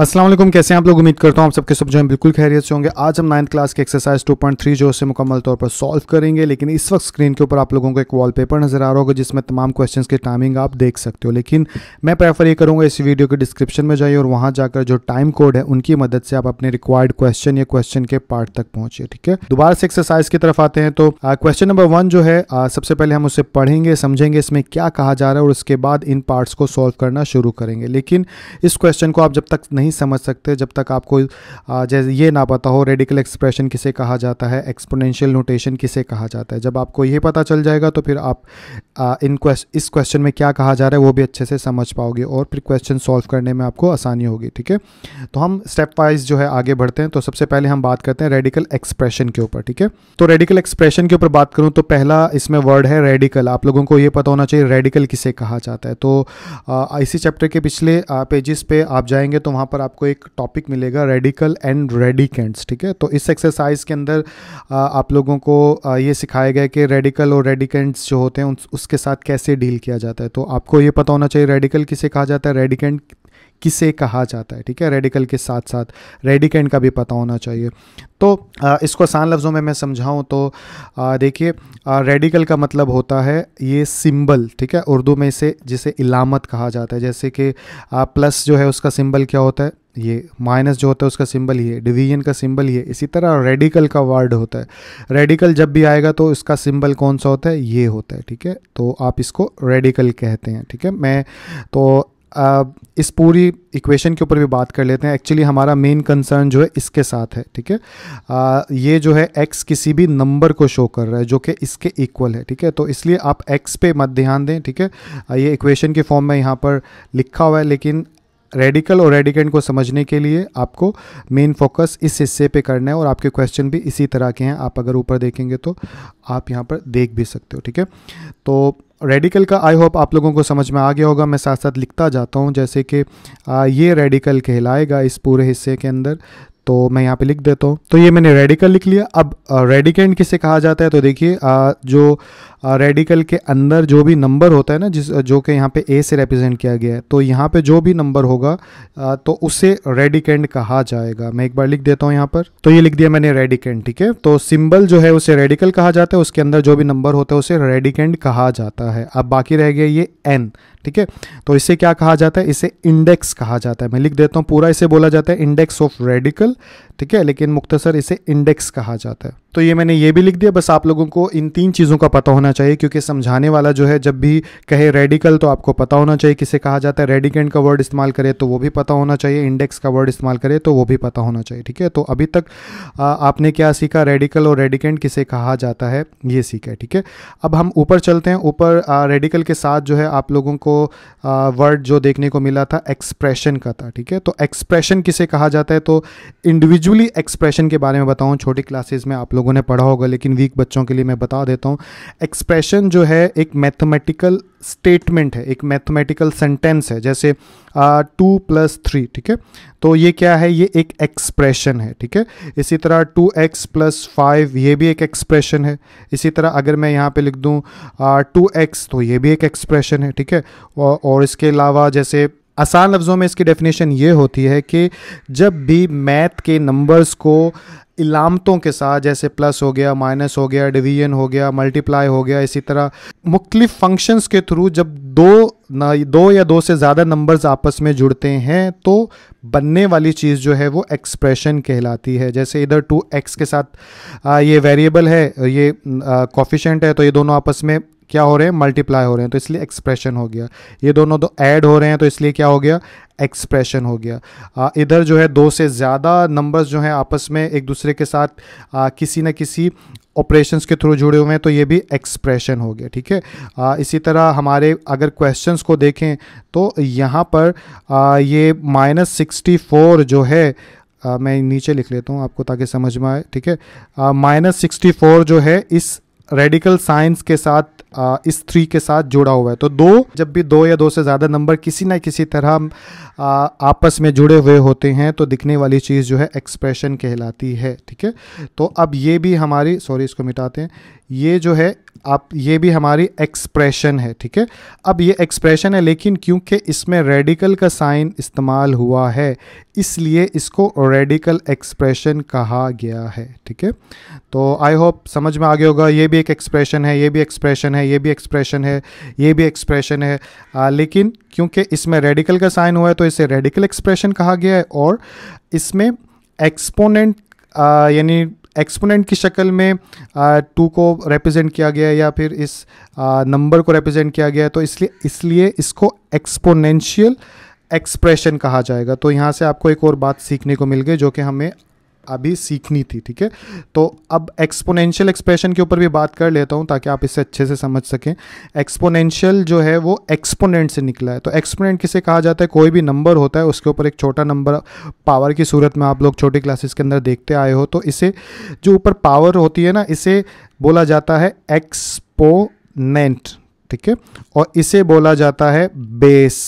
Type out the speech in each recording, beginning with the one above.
असलम कैसे हैं आप लोग उम्मीद करता हूँ आप सबके सब जो हैं बिल्कुल खैरियत से होंगे आज हम नाइन्थ क्लास के एक्सरसाइज 2.3 जो से मुकम्मल तौर पर सॉल्व करेंगे लेकिन इस वक्त स्क्रीन के ऊपर आप लोगों को एक वॉलपेपर नज़र आ रहा होगा जिसमें तमाम क्वेश्चंस के टाइमिंग आप देख सकते हो लेकिन मैं प्रेफर ये करूँगा इस वीडियो के डिस्क्रिप्शन में जाइए और वहाँ जाकर जो टाइम कोड है उनकी मदद से आप अपने रिक्वायर्ड क्वेश्चन या क्वेश्चन के पार्ट तक पहुँचिए ठीक है दोबारा से एक्सरसाइज की तरफ आते हैं तो क्वेश्चन नंबर वन जो है सबसे पहले हम उसे पढ़ेंगे समझेंगे इसमें क्या कहा जा रहा है और उसके बाद इन पार्ट्स को सॉल्व करना शुरू करेंगे लेकिन इस क्वेश्चन को आप जब तक नहीं समझ सकते जब तक आपको जैसे ये ना पता हो रेडिकल एक्सप्रेशन किसे कहा जाता है एक्सपोनेंशियल नोटेशन किसे कहा जाता है जब आपको ये पता चल जाएगा तो फिर आप इन क्वेश्चन इस क्वेश्चन में क्या कहा जा रहा है वो भी अच्छे से समझ पाओगे और फिर क्वेश्चन सॉल्व करने में आपको आसानी होगी ठीक है तो हम स्टेप वाइज जो है आगे बढ़ते हैं तो सबसे पहले हम बात करते हैं रेडिकल एक्सप्रेशन के ऊपर ठीक है तो रेडिकल एक्सप्रेशन के ऊपर बात करूँ तो पहला इसमें वर्ड है रेडिकल आप लोगों को ये पता होना चाहिए रेडिकल किसे कहा जाता है तो आ, इसी चैप्टर के पिछले पेजेस पे आप जाएंगे तो वहाँ पर आपको एक टॉपिक मिलेगा रेडिकल एंड रेडिकेंट्स ठीक है तो इस एक्सरसाइज के अंदर आप लोगों को ये सिखाया गया कि रेडिकल और रेडिकेंट्स जो होते हैं उसके साथ कैसे डील किया जाता है तो आपको ये पता होना चाहिए रेडिकल किसे कहा जाता है रेडिकेंट किसे कहा जाता है ठीक है रेडिकल के साथ साथ रेडिकेंट का भी पता होना चाहिए तो इसको आसान लफ्ज़ों में मैं समझाऊँ तो देखिए रेडिकल का मतलब होता है ये सिंबल ठीक है उर्दू में इसे जिसे इलामत कहा जाता है जैसे कि प्लस जो है उसका सिंबल क्या होता है ये माइनस जो होता है उसका सिंबल ये डिवीजन का सिंबल ये इसी तरह रेडिकल का वर्ड होता है रेडिकल जब भी आएगा तो इसका सिंबल कौन सा होता है ये होता है ठीक है तो आप इसको रेडिकल कहते हैं ठीक है मैं तो इस पूरी इक्वेशन के ऊपर भी बात कर लेते हैं एक्चुअली हमारा मेन कंसर्न जो है इसके साथ है ठीक है ये जो है एक्स किसी भी नंबर को शो कर रहा है जो कि इसके इक्वल है ठीक है तो इसलिए आप एक्स पे मत ध्यान दें ठीक है ये इक्वेशन के फॉर्म में यहाँ पर लिखा हुआ है लेकिन रेडिकल और रेडिकेंट को समझने के लिए आपको मेन फोकस इस हिस्से पे करना है और आपके क्वेश्चन भी इसी तरह के हैं आप अगर ऊपर देखेंगे तो आप यहाँ पर देख भी सकते हो ठीक है तो रेडिकल का आई होप आप लोगों को समझ में आ गया होगा मैं साथ साथ लिखता जाता हूँ जैसे कि ये रेडिकल कहलाएगा इस पूरे हिस्से के अंदर तो मैं यहाँ पे लिख देता हूँ तो ये मैंने रेडिकल लिख लिया अब रेडिकेंट किसे कहा जाता है तो देखिए जो रेडिकल के अंदर जो भी नंबर होता है ना जिस जो कि यहाँ पे ए से रिप्रेजेंट किया गया है तो यहाँ पे जो भी नंबर होगा तो उसे रेडिकेंड कहा जाएगा मैं एक बार लिख देता हूँ यहाँ पर तो ये लिख दिया मैंने रेडिकेंड ठीक है तो सिंबल जो है उसे रेडिकल कहा जाता है उसके अंदर जो भी नंबर होता है उसे रेडिकेंड कहा जाता है अब बाकी रह गया ये एन ठीक है तो इसे क्या कहा जाता है इसे इंडेक्स कहा जाता है मैं लिख देता हूँ पूरा इसे बोला जाता है इंडेक्स ऑफ रेडिकल ठीक है लेकिन मुख्तसर इसे इंडेक्स कहा जाता है तो ये मैंने ये भी लिख दिया बस आप लोगों को इन तीन चीज़ों का पता होना समझना चाहिए क्योंकि समझाने वाला जो है जब भी कहे रेडिकल तो आपको पता होना चाहिए किसे कहा जाता है रेडिकेंट का वर्ड इस्तेमाल करे तो वो भी पता होना चाहिए इंडेक्स का वर्ड इस्तेमाल करे तो वो भी पता होना चाहिए ठीक है तो अभी तक आपने क्या सीखा रेडिकल और रेडिकेंट किसे कहा जाता है ये सीखा है ठीक है अब हम ऊपर चलते हैं ऊपर रेडिकल के साथ जो है आप लोगों को वर्ड जो देखने को मिला था एक्सप्रेशन का था ठीक है तो एक्सप्रेशन किसे कहा जाता है तो इंडिविजुअली एक्सप्रेशन के बारे में बताऊँ छोटी क्लासेज में आप लोगों ने पढ़ा होगा लेकिन वीक बच्चों के लिए मैं बता देता हूँ एक्सप्रेशन जो है एक मैथमेटिकल स्टेटमेंट है एक मैथमेटिकल सेंटेंस है जैसे टू प्लस थ्री ठीक है तो ये क्या है ये एक एक्सप्रेशन है ठीक है इसी तरह टू एक्स प्लस फाइव ये भी एक एक्सप्रेशन है इसी तरह अगर मैं यहाँ पे लिख दूँ टू एक्स तो ये भी एक एक्सप्रेशन है ठीक है और इसके अलावा जैसे आसान लफ्ज़ों में इसकी डेफिनेशन ये होती है कि जब भी मैथ के नंबर्स को इलामतों के साथ जैसे प्लस हो गया माइनस हो गया डिवीजन हो गया मल्टीप्लाई हो गया इसी तरह मुख्तलिफ फंक्शंस के थ्रू जब दो दो या दो से ज़्यादा नंबर्स आपस में जुड़ते हैं तो बनने वाली चीज़ जो है वो एक्सप्रेशन कहलाती है जैसे इधर टू एक्स के साथ आ, ये वेरिएबल है ये कॉफिशेंट है तो ये दोनों आपस में क्या हो रहे हैं मल्टीप्लाई हो रहे हैं तो इसलिए एक्सप्रेशन हो गया ये दोनों दो तो ऐड हो रहे हैं तो इसलिए क्या हो गया एक्सप्रेशन हो गया आ, इधर जो है दो से ज़्यादा नंबर्स जो हैं आपस में एक दूसरे के साथ आ, किसी न किसी ऑपरेशंस के थ्रू जुड़े हुए हैं तो ये भी एक्सप्रेशन हो गया ठीक है इसी तरह हमारे अगर क्वेश्चंस को देखें तो यहाँ पर आ, ये माइनस सिक्सटी फोर जो है आ, मैं नीचे लिख लेता हूँ आपको ताकि समझ में आए ठीक है माइनस सिक्सटी फोर जो है इस रेडिकल साइंस के साथ इस थ्री के साथ जुड़ा हुआ है तो दो जब भी दो या दो से ज़्यादा नंबर किसी ना किसी तरह आपस में जुड़े हुए होते हैं तो दिखने वाली चीज़ जो है एक्सप्रेशन कहलाती है ठीक है तो अब ये भी हमारी सॉरी इसको मिटाते हैं ये जो है आप ये भी हमारी एक्सप्रेशन है ठीक है अब ये एक्सप्रेशन है लेकिन क्योंकि इसमें रेडिकल का साइन इस्तेमाल हुआ है इसलिए इसको रेडिकल एक्सप्रेशन कहा गया है ठीक है तो आई होप समझ में आ गया होगा ये भी एक एक्सप्रेशन है ये भी एक्सप्रेशन है ये भी एक्सप्रेशन है ये भी एक्सप्रेशन है आ, लेकिन क्योंकि इसमें रेडिकल का साइन हुआ है तो इसे रेडिकल एक्सप्रेशन कहा गया है और इसमें एक्सपोनेंट यानी एक्सपोनेंट की शक्ल में टू को रिप्रेजेंट किया गया या फिर इस नंबर को रिप्रेजेंट किया गया तो इसलिए इसलिए इसको एक्सपोनेंशियल एक्सप्रेशन कहा जाएगा तो यहाँ से आपको एक और बात सीखने को मिल गई जो कि हमें अभी सीखनी थी ठीक है तो अब एक्सपोनेंशियल एक्सप्रेशन के ऊपर भी बात कर लेता हूँ ताकि आप इसे अच्छे से समझ सकें एक्सपोनेंशियल जो है वो एक्सपोनेंट से निकला है तो एक्सपोनेंट किसे कहा जाता है कोई भी नंबर होता है उसके ऊपर एक छोटा नंबर पावर की सूरत में आप लोग छोटे क्लासेस के अंदर देखते आए हो तो इसे जो ऊपर पावर होती है ना इसे बोला जाता है एक्सपोनेंट ठीक है और इसे बोला जाता है बेस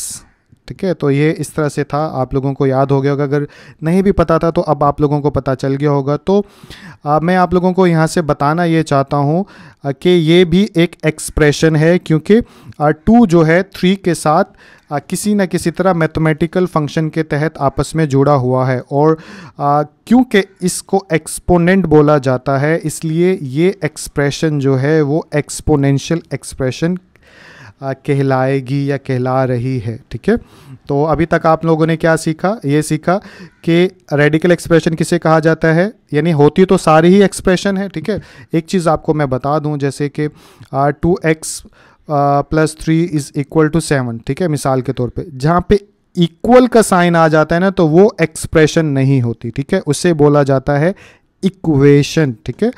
ठीक है तो ये इस तरह से था आप लोगों को याद हो गया होगा अगर नहीं भी पता था तो अब आप लोगों को पता चल गया होगा तो आ, मैं आप लोगों को यहाँ से बताना ये चाहता हूँ कि ये भी एक एक्सप्रेशन है क्योंकि टू जो है थ्री के साथ आ, किसी न किसी तरह मैथमेटिकल फंक्शन के तहत आपस में जुड़ा हुआ है और क्योंकि इसको एक्सपोनेंट बोला जाता है इसलिए ये एक्सप्रेशन जो है वो एक्सपोनेंशियल एक्सप्रेशन कहलाएगी या कहला रही है ठीक है तो अभी तक आप लोगों ने क्या सीखा ये सीखा कि रेडिकल एक्सप्रेशन किसे कहा जाता है यानी होती तो सारी ही एक्सप्रेशन है ठीक है एक चीज़ आपको मैं बता दूं जैसे कि two X plus three is equal to seven ठीक है मिसाल के तौर पे जहाँ पे इक्वल का साइन आ जाता है ना तो वो एक्सप्रेशन नहीं होती ठीक है उसे बोला जाता है इक्वेशन ठीक है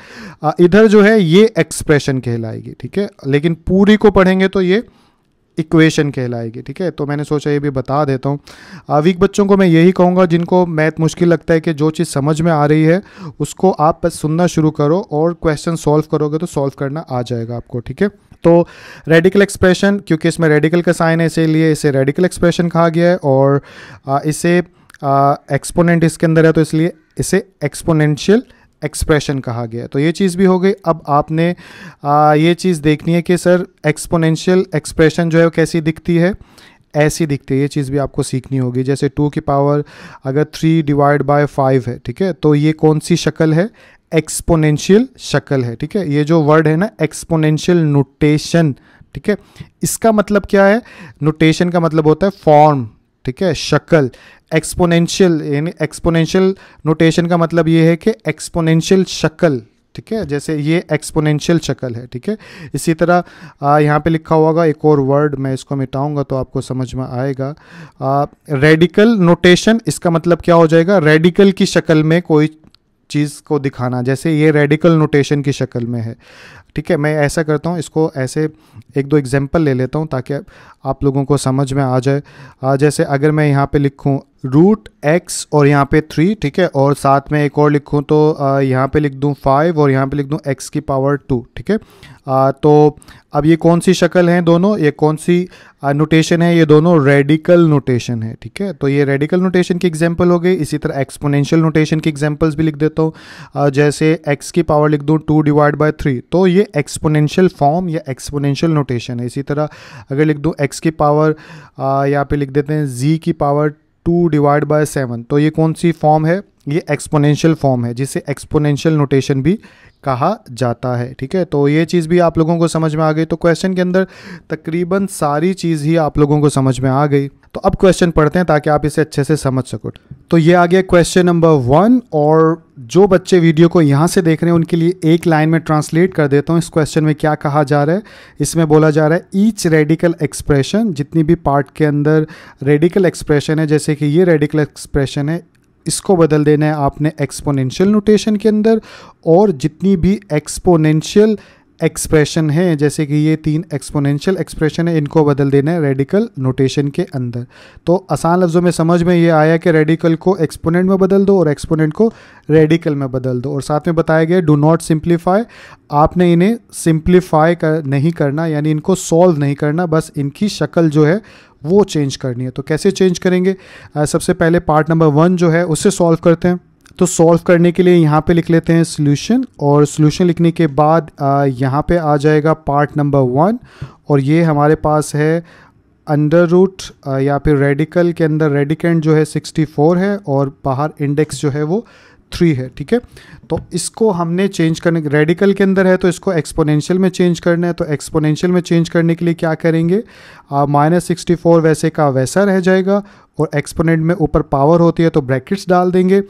इधर जो है ये एक्सप्रेशन कहलाएगी ठीक है लेकिन पूरी को पढ़ेंगे तो ये इक्वेशन कहलाएगी ठीक है तो मैंने सोचा ये भी बता देता हूँ वीक बच्चों को मैं यही कहूँगा जिनको मैथ मुश्किल लगता है कि जो चीज़ समझ में आ रही है उसको आप सुनना शुरू करो और क्वेश्चन सॉल्व करोगे तो सॉल्व करना आ जाएगा आपको ठीक है तो रेडिकल एक्सप्रेशन क्योंकि इसमें रेडिकल का साइन है इसीलिए इसे रेडिकल एक्सप्रेशन कहा गया है और इसे एक्सपोनेंट इसके अंदर है तो इसलिए इसे एक्सपोनेंशियल एक्सप्रेशन कहा गया तो ये चीज़ भी हो गई अब आपने आ, ये चीज़ देखनी है कि सर एक्सपोनेंशियल एक्सप्रेशन जो है वो कैसी दिखती है ऐसी दिखती है ये चीज़ भी आपको सीखनी होगी जैसे टू की पावर अगर थ्री डिवाइड बाय फाइव है ठीक है तो ये कौन सी शक्ल है एक्सपोनेंशियल शक्ल है ठीक है ये जो वर्ड है ना एक्सपोनेंशियल नोटेशन ठीक है इसका मतलब क्या है नोटेशन का मतलब होता है फॉर्म ठीक है शक्ल एक्सपोनेंशियल यानी एक्सपोनेंशियल नोटेशन का मतलब ये है कि एक्सपोनेंशियल शक्ल ठीक है जैसे ये एक्सपोनेंशियल शक्ल है ठीक है इसी तरह यहाँ पे लिखा हुआ एक और वर्ड मैं इसको मिटाऊंगा तो आपको समझ में आएगा रेडिकल नोटेशन इसका मतलब क्या हो जाएगा रेडिकल की शक्ल में कोई चीज़ को दिखाना जैसे ये रेडिकल नोटेशन की शक्ल में है ठीक है मैं ऐसा करता हूँ इसको ऐसे एक दो एग्जाम्पल ले लेता हूँ ताकि आप लोगों को समझ में आ जाए जैसे अगर मैं यहाँ पे लिखूँ रूट एक्स और यहाँ पे थ्री ठीक है और साथ में एक और लिखूँ तो यहाँ पे लिख दूँ फाइव और यहाँ पे लिख दूँ एक्स की पावर टू ठीक है तो अब ये कौन सी शक्ल है दोनों ये कौन सी नोटेशन है ये दोनों रेडिकल नोटेशन है ठीक है तो ये रेडिकल नोटेशन की एग्जांपल हो गई इसी तरह एक्सपोनेंशियल नोटेशन की एग्जांपल्स भी लिख देता हूँ जैसे एक्स की पावर लिख दूँ टू डिवाइड बाय थ्री तो ये एक्सपोनेंशियल फॉर्म या एक्सपोनेंशियल नोटेशन है इसी तरह अगर लिख दूँ एक्स की पावर यहाँ पर लिख देते हैं जी की power two divide by seven तो ये कौन सी फॉर्म है ये एक्सपोनेंशियल फॉर्म है जिसे एक्सपोनेंशियल नोटेशन भी कहा जाता है ठीक है तो ये चीज़ भी आप लोगों को समझ में आ गई तो क्वेश्चन के अंदर तकरीबन सारी चीज़ ही आप लोगों को समझ में आ गई तो अब क्वेश्चन पढ़ते हैं ताकि आप इसे अच्छे से समझ सको तो ये आ गया क्वेश्चन नंबर वन और जो बच्चे वीडियो को यहाँ से देख रहे हैं उनके लिए एक लाइन में ट्रांसलेट कर देता हूँ इस क्वेश्चन में क्या कहा जा रहा है इसमें बोला जा रहा है ईच रेडिकल एक्सप्रेशन जितनी भी पार्ट के अंदर रेडिकल एक्सप्रेशन है जैसे कि ये रेडिकल एक्सप्रेशन है इसको बदल देना है आपने एक्सपोनेंशियल नोटेशन के अंदर और जितनी भी एक्सपोनेंशियल एक्सप्रेशन हैं जैसे कि ये तीन एक्सपोनेंशियल एक्सप्रेशन है इनको बदल देना है रेडिकल नोटेशन के अंदर तो आसान लफ्ज़ों में समझ में ये आया कि रेडिकल को एक्सपोनेंट में बदल दो और एक्सपोनेंट को रेडिकल में बदल दो और साथ में बताया गया डू नॉट सिंप्लीफाई आपने इन्हें सिंप्लीफाई कर नहीं करना यानी इनको सॉल्व नहीं करना बस इनकी शक्ल जो है वो चेंज करनी है तो कैसे चेंज करेंगे सबसे पहले पार्ट नंबर वन जो है उससे सॉल्व करते हैं तो सॉल्व करने के लिए यहाँ पे लिख लेते हैं सोल्यूशन और सोल्यूशन लिखने के बाद यहाँ पे आ जाएगा पार्ट नंबर वन और ये हमारे पास है अंडर रूट या फिर रेडिकल के अंदर रेडिकेंट जो है 64 है और बाहर इंडेक्स जो है वो थ्री है ठीक है तो इसको हमने चेंज करने रेडिकल के अंदर है तो इसको एक्सपोनेंशियल में चेंज करना है तो एक्सपोनेंशियल में चेंज करने के लिए क्या करेंगे माइनस सिक्सटी फोर वैसे का वैसा रह जाएगा और एक्सपोनेंट में ऊपर पावर होती है तो ब्रैकेट्स डाल देंगे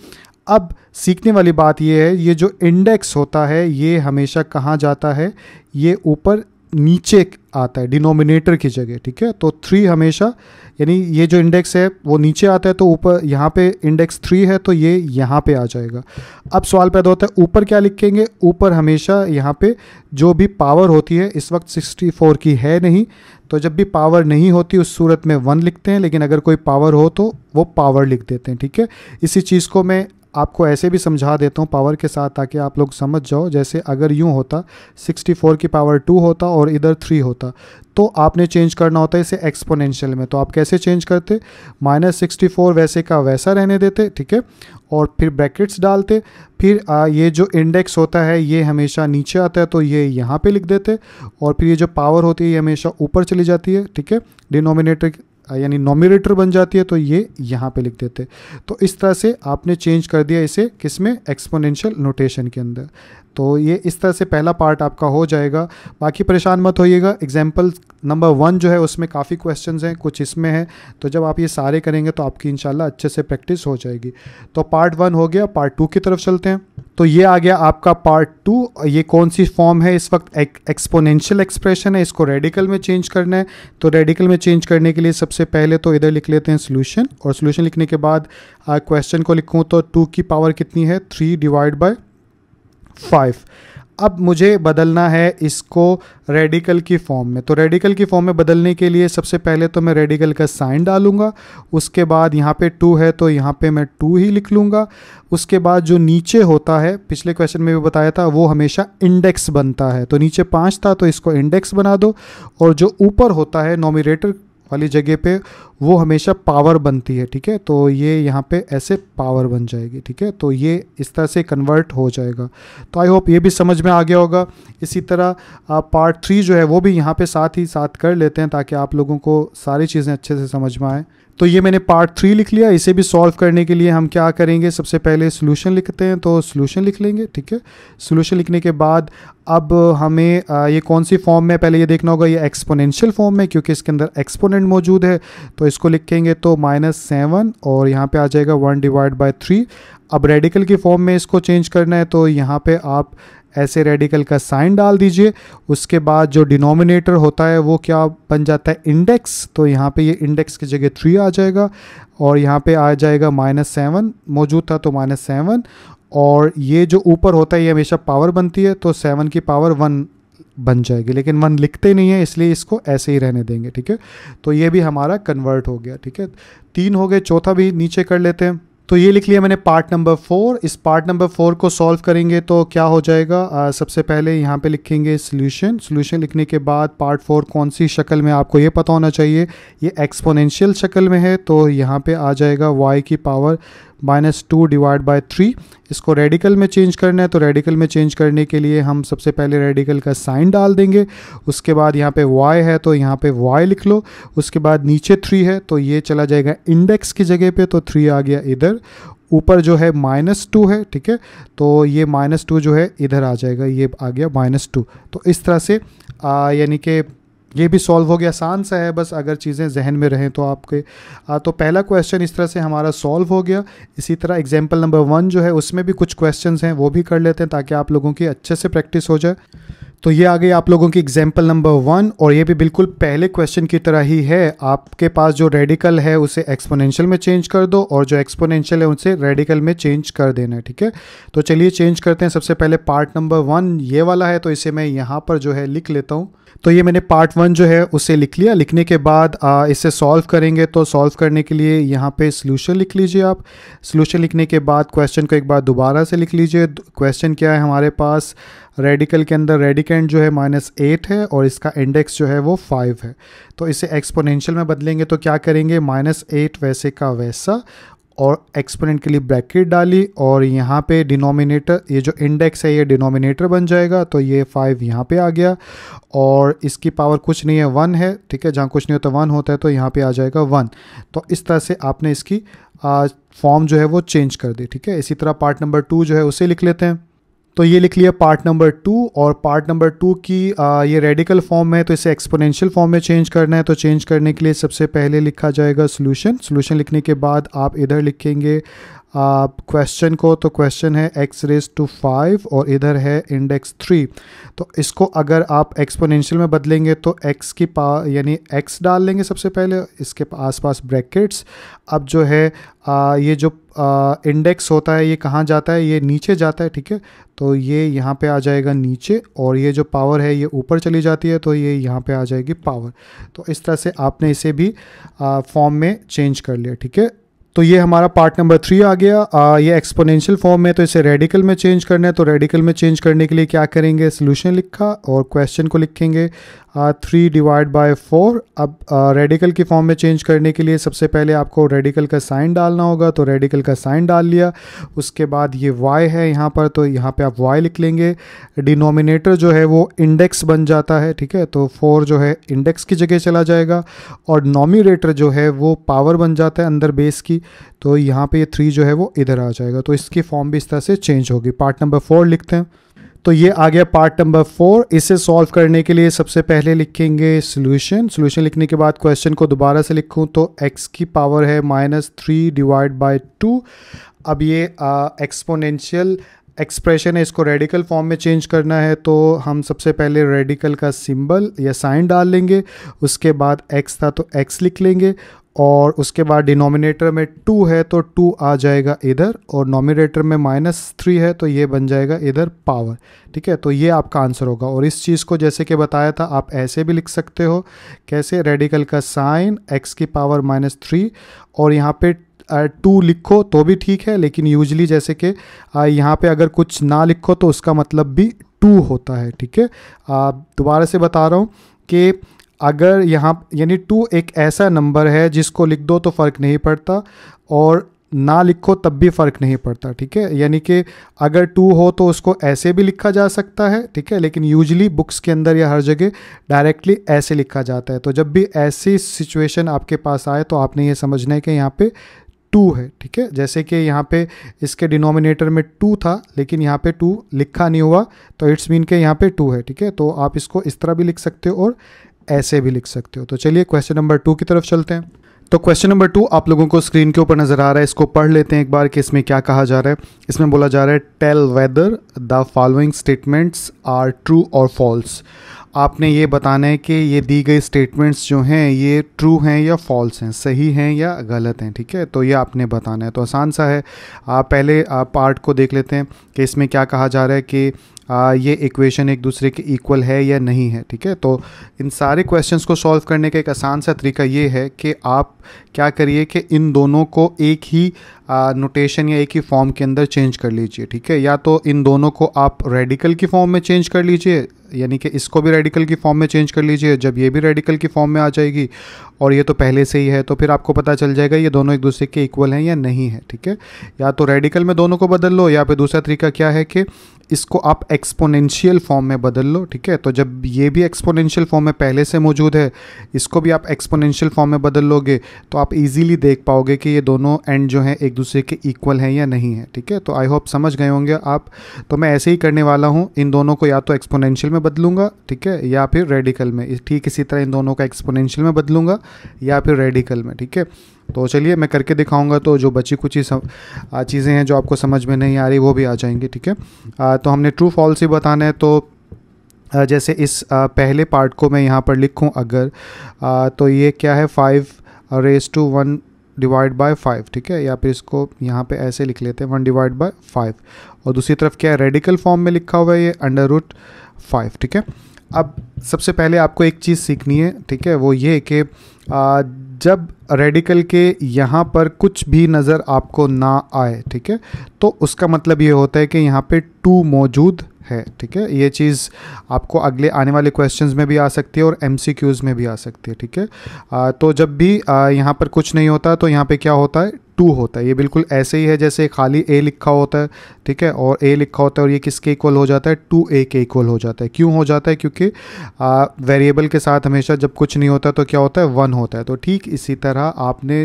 अब सीखने वाली बात यह है ये जो इंडेक्स होता है ये हमेशा कहाँ जाता है ये ऊपर नीचे आता है डिनोमिनेटर की जगह ठीक है तो थ्री हमेशा यानी ये जो इंडेक्स है वो नीचे आता है तो ऊपर यहाँ पे इंडेक्स थ्री है तो ये यहाँ पे आ जाएगा अब सवाल पैदा होता है ऊपर क्या लिखेंगे ऊपर हमेशा यहाँ पे जो भी पावर होती है इस वक्त सिक्सटी फोर की है नहीं तो जब भी पावर नहीं होती उस सूरत में वन लिखते हैं लेकिन अगर कोई पावर हो तो वो पावर लिख देते हैं ठीक है इसी चीज़ को मैं आपको ऐसे भी समझा देता हूँ पावर के साथ ताकि आप लोग समझ जाओ जैसे अगर यूँ होता 64 की पावर 2 होता और इधर 3 होता तो आपने चेंज करना होता है इसे एक्सपोनेंशियल में तो आप कैसे चेंज करते माइनस सिक्सटी वैसे का वैसा रहने देते ठीक है और फिर ब्रैकेट्स डालते फिर आ, ये जो इंडेक्स होता है ये हमेशा नीचे आता है तो ये यहाँ पे लिख देते और फिर ये जो पावर होती है ये हमेशा ऊपर चली जाती है ठीक है डिनोमिनेटर यानी नॉमिनेटर बन जाती है तो ये यहाँ पे लिख देते तो इस तरह से आपने चेंज कर दिया इसे किस में एक्सपोनेंशियल नोटेशन के अंदर तो ये इस तरह से पहला पार्ट आपका हो जाएगा बाकी परेशान मत होइएगा एग्जाम्पल नंबर वन जो है उसमें काफ़ी क्वेश्चंस हैं कुछ इसमें हैं तो जब आप ये सारे करेंगे तो आपकी इंशाल्लाह अच्छे से प्रैक्टिस हो जाएगी तो पार्ट वन हो गया पार्ट टू की तरफ चलते हैं तो ये आ गया आपका पार्ट टू ये कौन सी फॉर्म है इस वक्त एक, एक्सपोनेंशियल एक्सप्रेशन है इसको रेडिकल में चेंज करना है तो रेडिकल में चेंज करने के लिए सबसे पहले तो इधर लिख लेते हैं सोल्यूशन और सोल्यूशन लिखने के बाद क्वेश्चन को लिखूँ तो टू की पावर कितनी है थ्री डिवाइड बाई फाइव अब मुझे बदलना है इसको रेडिकल की फॉर्म में तो रेडिकल की फॉर्म में बदलने के लिए सबसे पहले तो मैं रेडिकल का साइन डालूंगा उसके बाद यहाँ पे टू है तो यहाँ पे मैं टू ही लिख लूँगा उसके बाद जो नीचे होता है पिछले क्वेश्चन में भी बताया था वो हमेशा इंडेक्स बनता है तो नीचे पाँच था तो इसको इंडेक्स बना दो और जो ऊपर होता है नॉमिनेटर वाली जगह पे वो हमेशा पावर बनती है ठीक है तो ये यहाँ पे ऐसे पावर बन जाएगी ठीक है तो ये इस तरह से कन्वर्ट हो जाएगा तो आई होप ये भी समझ में आ गया होगा इसी तरह आप पार्ट थ्री जो है वो भी यहाँ पे साथ ही साथ कर लेते हैं ताकि आप लोगों को सारी चीज़ें अच्छे से समझ में आएँ तो ये मैंने पार्ट थ्री लिख लिया इसे भी सॉल्व करने के लिए हम क्या करेंगे सबसे पहले सोल्यूशन लिखते हैं तो सोल्यूशन लिख लेंगे ठीक है सोल्यूशन लिखने के बाद अब हमें ये कौन सी फॉर्म में पहले ये देखना होगा ये एक्सपोनेंशियल फॉर्म में क्योंकि इसके अंदर एक्सपोनेंट मौजूद है तो इसको लिखेंगे तो माइनस सेवन और यहाँ पे आ जाएगा वन डिवाइड बाय थ्री अब रेडिकल की फॉर्म में इसको चेंज करना है तो यहाँ पे आप ऐसे रेडिकल का साइन डाल दीजिए उसके बाद जो डिनोमिनेटर होता है वो क्या बन जाता है इंडेक्स तो यहाँ पे ये इंडेक्स की जगह थ्री आ जाएगा और यहाँ पे आ जाएगा माइनस सेवन मौजूद था तो माइनस सेवन और ये जो ऊपर होता है ये हमेशा पावर बनती है तो सेवन की पावर वन बन जाएगी लेकिन वन लिखते नहीं है इसलिए इसको ऐसे ही रहने देंगे ठीक है तो ये भी हमारा कन्वर्ट हो गया ठीक है तीन हो गए चौथा भी नीचे कर लेते हैं तो ये लिख लिया मैंने पार्ट नंबर फोर इस पार्ट नंबर फोर को सॉल्व करेंगे तो क्या हो जाएगा आ, सबसे पहले यहाँ पे लिखेंगे सोल्यूशन सोल्यूशन लिखने के बाद पार्ट फोर कौन सी शक्ल में आपको ये पता होना चाहिए ये एक्सपोनेंशियल शक्ल में है तो यहाँ पे आ जाएगा वाई की power minus two divide by three इसको रेडिकल में चेंज करना है तो रेडिकल में चेंज करने के लिए हम सबसे पहले रेडिकल का साइन डाल देंगे उसके बाद यहाँ पे y है तो यहाँ पे y लिख लो उसके बाद नीचे थ्री है तो ये चला जाएगा इंडेक्स की जगह पे तो थ्री आ गया इधर ऊपर जो है माइनस टू है ठीक है तो ये माइनस टू जो है इधर आ जाएगा ये आ गया माइनस टू तो इस तरह से यानी कि ये भी सॉल्व हो गया आसान सा है बस अगर चीज़ें जहन में रहें तो आपके आ, तो पहला क्वेश्चन इस तरह से हमारा सॉल्व हो गया इसी तरह एग्जाम्पल नंबर वन जो है उसमें भी कुछ क्वेश्चन हैं वो भी कर लेते हैं ताकि आप लोगों की अच्छे से प्रैक्टिस हो जाए तो ये आ गई आप लोगों की एग्जाम्पल नंबर वन और ये भी बिल्कुल पहले क्वेश्चन की तरह ही है आपके पास जो रेडिकल है उसे एक्सपोनेंशियल में चेंज कर दो और जो एक्सपोनेंशियल है उसे रेडिकल में चेंज कर देना है ठीक है तो चलिए चेंज करते हैं सबसे पहले पार्ट नंबर वन ये वाला है तो इसे मैं यहाँ पर जो है लिख लेता हूँ तो ये मैंने पार्ट वन जो है उसे लिख लिया लिखने के बाद आ, इसे सॉल्व करेंगे तो सॉल्व करने के लिए यहाँ पे सोल्यूशन लिख लीजिए आप सोल्यूशन लिखने के बाद क्वेश्चन को एक बार दोबारा से लिख लीजिए क्वेश्चन क्या है हमारे पास रेडिकल के अंदर रेडिकेंट जो है माइनस एट है और इसका इंडेक्स जो है वो फाइव है तो इसे एक्सपोनेंशियल में बदलेंगे तो क्या करेंगे माइनस एट वैसे का वैसा और एक्सपोनेंट के लिए ब्रैकेट डाली और यहाँ पे डिनोमिनेटर ये जो इंडेक्स है ये डिनोमिनेटर बन जाएगा तो ये फाइव यहाँ पे आ गया और इसकी पावर कुछ नहीं है वन है ठीक है जहाँ कुछ नहीं होता वन होता है तो यहाँ पे आ जाएगा वन तो इस तरह से आपने इसकी फॉर्म जो है वो चेंज कर दी ठीक है इसी तरह पार्ट नंबर टू जो है उसे लिख लेते हैं तो ये लिख लिया पार्ट नंबर टू और पार्ट नंबर टू की आ, ये रेडिकल फॉर्म है तो इसे एक्सपोनेंशियल फॉर्म में चेंज करना है तो चेंज करने के लिए सबसे पहले लिखा जाएगा सोल्यूशन सोल्यूशन लिखने के बाद आप इधर लिखेंगे क्वेश्चन को तो क्वेश्चन है एक्स रेस टू फाइव और इधर है इंडेक्स थ्री तो इसको अगर आप एक्सपोनेंशियल में बदलेंगे तो एक्स की पा यानी एक्स डाल लेंगे सबसे पहले इसके आसपास ब्रैकेट्स अब जो है आ, ये जो इंडेक्स होता है ये कहाँ जाता है ये नीचे जाता है ठीक है तो ये यहाँ पे आ जाएगा नीचे और ये जो पावर है ये ऊपर चली जाती है तो ये यहाँ पे आ जाएगी पावर तो इस तरह से आपने इसे भी फॉर्म में चेंज कर लिया ठीक है तो ये हमारा पार्ट नंबर थ्री आ गया आ, ये एक्सपोनेंशियल फॉर्म में तो इसे रेडिकल में चेंज करना है तो रेडिकल में चेंज करने के लिए क्या करेंगे सोल्यूशन लिखा और क्वेश्चन को लिखेंगे थ्री डिवाइड बाय फोर अब रेडिकल की फॉर्म में चेंज करने के लिए सबसे पहले आपको रेडिकल का साइन डालना होगा तो रेडिकल का साइन डाल लिया उसके बाद ये वाई है यहाँ पर तो यहाँ पे आप वाई लिख लेंगे डिनोमिनेटर जो है वो इंडेक्स बन जाता है ठीक है तो फोर जो है इंडेक्स की जगह चला जाएगा और नॉमिनेटर जो है वो पावर बन जाता है अंदर बेस की तो यहाँ पे ये थ्री जो है वो इधर आ जाएगा तो इसकी फॉर्म भी इस तरह से चेंज होगी पार्ट नंबर फोर लिखते हैं तो ये आ गया पार्ट नंबर फोर इसे सॉल्व करने के लिए सबसे पहले लिखेंगे सोल्यूशन सोल्यूशन लिखने के बाद क्वेश्चन को दोबारा से लिखूँ तो एक्स की पावर है minus three divide by two अब ये एक्सपोनेंशियल एक्सप्रेशन है इसको रेडिकल फॉर्म में चेंज करना है तो हम सबसे पहले रेडिकल का सिंबल या साइन डाल लेंगे उसके बाद एक्स था तो एक्स लिख लेंगे और उसके बाद डिनोमिनेटर में टू है तो टू आ जाएगा इधर और नोमिनेटर में माइनस थ्री है तो ये बन जाएगा इधर पावर ठीक है तो ये आपका आंसर होगा और इस चीज़ को जैसे कि बताया था आप ऐसे भी लिख सकते हो कैसे रेडिकल का साइन एक्स की पावर माइनस थ्री और यहाँ पे टू लिखो तो भी ठीक है लेकिन यूजली जैसे कि यहाँ पर अगर कुछ ना लिखो तो उसका मतलब भी टू होता है ठीक है दोबारा से बता रहा हूँ कि अगर यहाँ यानी टू एक ऐसा नंबर है जिसको लिख दो तो फ़र्क नहीं पड़ता और ना लिखो तब भी फ़र्क नहीं पड़ता ठीक है यानी कि अगर टू हो तो उसको ऐसे भी लिखा जा सकता है ठीक है लेकिन यूजली बुक्स के अंदर या हर जगह डायरेक्टली ऐसे लिखा जाता है तो जब भी ऐसी सिचुएशन आपके पास आए तो आपने ये समझना है कि यहाँ पे टू है ठीक है जैसे कि यहाँ पे इसके डिनोमिनेटर में टू था लेकिन यहाँ पे टू लिखा नहीं हुआ तो इट्स मीन के यहाँ पे टू है ठीक है तो आप इसको इस तरह भी लिख सकते हो और ऐसे भी लिख सकते हो तो चलिए क्वेश्चन नंबर टू की तरफ चलते हैं तो क्वेश्चन नंबर टू आप लोगों को स्क्रीन के ऊपर नज़र आ रहा है इसको पढ़ लेते हैं एक बार कि इसमें क्या कहा जा रहा है इसमें बोला जा रहा है tell whether the following statements are true और फॉल्स आपने ये बताना है कि ये दी गई स्टेटमेंट्स जो हैं ये ट्रू हैं या फॉल्स हैं सही हैं या गलत हैं ठीक है तो ये आपने बताना है तो आसान सा है आप पहले आप पार्ट को देख लेते हैं कि इसमें क्या कहा जा रहा है कि आ, ये इक्वेशन एक दूसरे के इक्वल है या नहीं है ठीक है तो इन सारे क्वेश्चंस को सॉल्व करने का एक आसान सा तरीका ये है कि आप क्या करिए कि इन दोनों को एक ही नोटेशन या एक ही फॉर्म के अंदर चेंज कर लीजिए ठीक है या तो इन दोनों को आप रेडिकल की फॉर्म में चेंज कर लीजिए यानी कि इसको भी रेडिकल की फॉर्म में चेंज कर लीजिए जब ये भी रेडिकल की फॉर्म में आ जाएगी और ये तो पहले से ही है तो फिर आपको पता चल जाएगा ये दोनों एक दूसरे के इक्वल हैं या नहीं है ठीक है या तो रेडिकल में दोनों को बदल लो या फिर दूसरा तरीका क्या है कि इसको आप एक्सपोनेंशियल फॉर्म में बदल लो ठीक है तो जब ये भी एक्सपोनेंशियल फॉर्म में पहले से मौजूद है इसको भी आप एक्सपोनेंशियल फॉर्म में बदल लोगे तो आप इजीली देख पाओगे कि ये दोनों एंड जो हैं एक दूसरे के इक्वल हैं या नहीं है ठीक है तो आई होप समझ गए होंगे आप तो मैं ऐसे ही करने वाला हूँ इन दोनों को या तो एक्सपोनेंशियल में बदलूंगा ठीक है या फिर रेडिकल में ठीक इसी तरह इन दोनों का एक्सपोनेंशियल में बदलूंगा या फिर रेडिकल में ठीक है तो चलिए मैं करके दिखाऊंगा तो जो बची कुछ चीज़ें हैं जो आपको समझ में नहीं आ रही वो भी आ जाएंगी ठीक है तो हमने ट्रू फॉल्स ही बताना है तो जैसे इस पहले पार्ट को मैं यहाँ पर लिखूँ अगर तो ये क्या है five raise to one divide by five ठीक है या फिर इसको यहाँ पे ऐसे लिख लेते हैं वन डिवाइड बाय फाइव और दूसरी तरफ क्या है रेडिकल फॉर्म में लिखा हुआ है ये अंडर रूट फाइव ठीक है अब सबसे पहले आपको एक चीज़ सीखनी है ठीक है वो ये कि जब रेडिकल के यहाँ पर कुछ भी नज़र आपको ना आए ठीक है तो उसका मतलब ये होता है कि यहाँ पे टू मौजूद है ठीक है ये चीज़ आपको अगले आने वाले क्वेश्चंस में भी आ सकती है और एम में भी आ सकती है ठीक है तो जब भी यहाँ पर कुछ नहीं होता तो यहाँ पे क्या होता है टू होता है ये बिल्कुल ऐसे ही है जैसे खाली ए लिखा होता है ठीक है और ए लिखा होता है और ये किसके इक्वल हो जाता है टू ए के इक्वल हो जाता है क्यों हो जाता है क्योंकि वेरिएबल के साथ हमेशा जब कुछ नहीं होता तो क्या होता है वन होता है तो ठीक इसी तरह आपने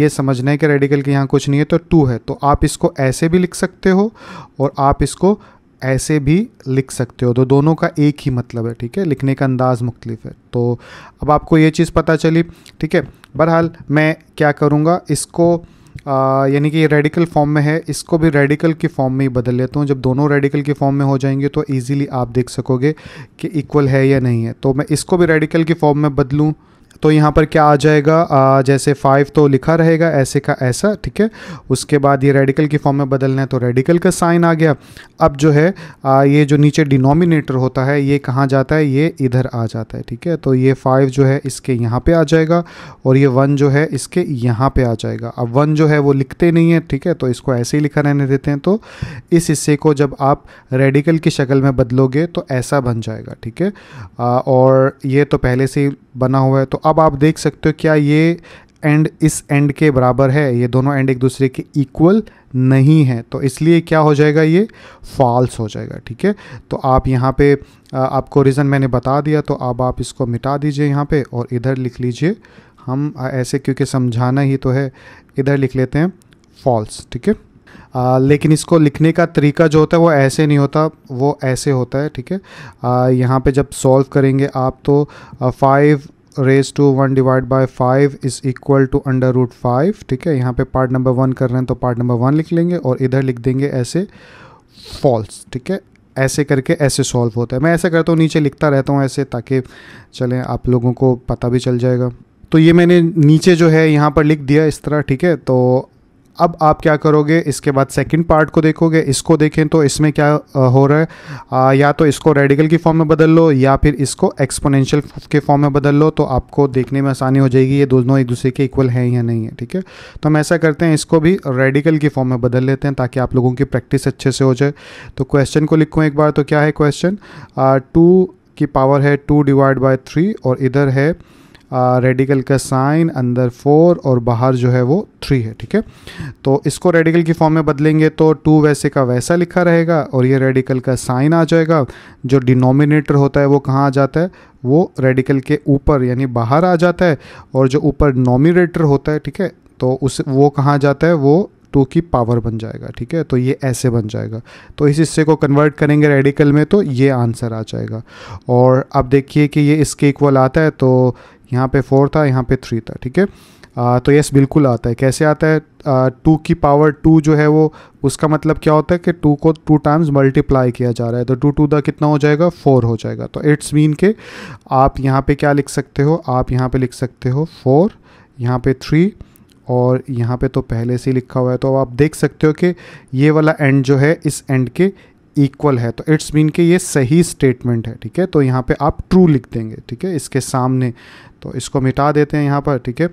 ये समझना है कि रेडिकल के यहाँ कुछ नहीं है तो टू है तो आप इसको ऐसे भी लिख सकते हो और आप इसको ऐसे भी लिख सकते हो तो दोनों का एक ही मतलब है ठीक है लिखने का अंदाज मुख्तलिफ है तो अब आपको ये चीज़ पता चली ठीक है बहरहाल मैं क्या करूँगा इसको यानी कि ये रेडिकल फॉर्म में है इसको भी रेडिकल की फॉर्म में ही बदल लेता हूँ जब दोनों रेडिकल के फॉर्म में हो जाएंगे तो ईज़िली आप देख सकोगे कि इक्वल है या नहीं है तो मैं इसको भी रेडिकल की फॉर्म में बदलूँ तो यहाँ पर क्या आ जाएगा आ, जैसे फाइव तो लिखा रहेगा ऐसे का ऐसा ठीक है उसके बाद ये रेडिकल की फॉर्म में बदलना है तो रेडिकल का साइन आ गया अब जो है आ, ये जो नीचे डिनोमिनेटर होता है ये कहाँ जाता है ये इधर आ जाता है ठीक है तो ये फाइव जो है इसके यहाँ पे आ जाएगा और ये वन जो है इसके यहाँ पर आ जाएगा अब वन जो है वो लिखते नहीं है ठीक है तो इसको ऐसे ही लिखा रहने देते हैं तो इस हिस्से को जब आप रेडिकल की शक्ल में बदलोगे तो ऐसा बन जाएगा ठीक है और ये तो पहले से ही बना हुआ है तो अब आप देख सकते हो क्या ये एंड इस एंड के बराबर है ये दोनों एंड एक दूसरे के इक्वल नहीं है तो इसलिए क्या हो जाएगा ये फॉल्स हो जाएगा ठीक है तो आप यहाँ पे आपको रीज़न मैंने बता दिया तो अब आप इसको मिटा दीजिए यहाँ पे और इधर लिख लीजिए हम ऐसे क्योंकि समझाना ही तो है इधर लिख लेते हैं फॉल्स ठीक है आ, लेकिन इसको लिखने का तरीका जो होता है वो ऐसे नहीं होता वो ऐसे होता है ठीक है यहाँ पे जब सॉल्व करेंगे आप तो five raise to one divide by five is equal to under root five ठीक है यहाँ पे पार्ट नंबर वन कर रहे हैं तो पार्ट नंबर वन लिख लेंगे और इधर लिख देंगे ऐसे फॉल्स ठीक है ऐसे करके ऐसे सॉल्व होता है मैं ऐसा करता हूँ नीचे लिखता रहता हूँ ऐसे ताकि चलें आप लोगों को पता भी चल जाएगा तो ये मैंने नीचे जो है यहाँ पर लिख दिया इस तरह ठीक है तो अब आप क्या करोगे इसके बाद सेकंड पार्ट को देखोगे इसको देखें तो इसमें क्या हो रहा है आ, या तो इसको रेडिकल की फॉर्म में बदल लो या फिर इसको एक्सपोनेंशियल के फॉर्म में बदल लो तो आपको देखने में आसानी हो जाएगी ये दोनों एक दूसरे के इक्वल हैं या नहीं है ठीक है तो हम ऐसा करते हैं इसको भी रेडिकल की फॉर्म में बदल लेते हैं ताकि आप लोगों की प्रैक्टिस अच्छे से हो जाए तो क्वेश्चन को लिखूँ एक बार तो क्या है क्वेश्चन टू की पावर है टू डिवाइड बाय थ्री और इधर है रेडिकल का साइन अंदर फोर और बाहर जो है वो थ्री है ठीक है तो इसको रेडिकल की फॉर्म में बदलेंगे तो टू वैसे का वैसा लिखा रहेगा और ये रेडिकल का साइन आ जाएगा जो डिनोमिनेटर होता है वो कहाँ आ जाता है वो रेडिकल के ऊपर यानी बाहर आ जाता है और जो ऊपर नॉमिनेटर होता है ठीक है तो उस वो कहाँ जाता है वो टू की पावर बन जाएगा ठीक है तो ये ऐसे बन जाएगा तो इस हिस्से को कन्वर्ट करेंगे रेडिकल में तो ये आंसर आ जाएगा और अब देखिए कि ये इसके इक्वल आता है तो यहाँ पे फोर था यहाँ पे थ्री था ठीक है तो यस बिल्कुल आता है कैसे आता है टू की पावर टू जो है वो उसका मतलब क्या होता है कि टू को टू टाइम्स मल्टीप्लाई किया जा रहा है तो टू टू द कितना हो जाएगा फोर हो जाएगा तो इट्स मीन के आप यहाँ पे क्या लिख सकते हो आप यहाँ पे लिख सकते हो फोर यहाँ पे थ्री और यहाँ पे तो पहले से ही लिखा हुआ है तो आप देख सकते हो कि ये वाला एंड जो है इस एंड के इक्वल है तो इट्स मीन के ये सही स्टेटमेंट है ठीक है तो यहाँ पे आप ट्रू लिख देंगे ठीक है इसके सामने तो इसको मिटा देते हैं यहाँ पर ठीक है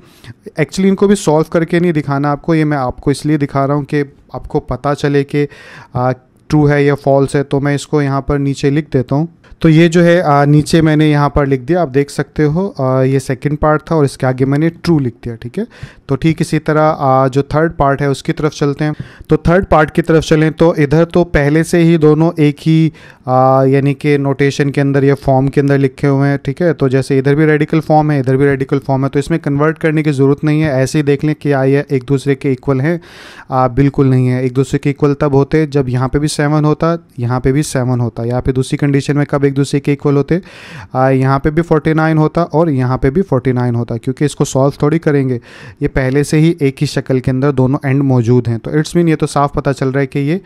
एक्चुअली इनको भी सॉल्व करके नहीं दिखाना आपको ये मैं आपको इसलिए दिखा रहा हूँ कि आपको पता चले कि ट्रू है या फॉल्स है तो मैं इसको यहाँ पर नीचे लिख देता हूँ तो ये जो है आ, नीचे मैंने यहाँ पर लिख दिया आप देख सकते हो आ, ये सेकंड पार्ट था और इसके आगे मैंने ट्रू लिख दिया ठीक है तो ठीक इसी तरह आ, जो थर्ड पार्ट है उसकी तरफ चलते हैं तो थर्ड पार्ट की तरफ चलें तो इधर तो पहले से ही दोनों एक ही यानी कि नोटेशन के अंदर या फॉर्म के अंदर लिखे हुए हैं ठीक है तो जैसे इधर भी रेडिकल फॉर्म है इधर भी रेडिकल फॉर्म है तो इसमें कन्वर्ट करने की ज़रूरत नहीं है ऐसे ही देख लें कि आइए एक दूसरे के इक्वल हैं बिल्कुल नहीं है एक दूसरे के इक्वल तब होते जब यहाँ पर भी सेवन होता यहाँ पर भी सेवन होता यहाँ पर दूसरी कंडीशन में कब एक दूसरे के इक्वल होते यहाँ पे भी 49 होता और यहाँ पे भी 49 होता क्योंकि इसको सॉल्व थोड़ी करेंगे ये पहले से ही एक ही शक्ल के अंदर दोनों एंड मौजूद हैं तो इट्स मीन ये तो साफ पता चल रहा है कि ये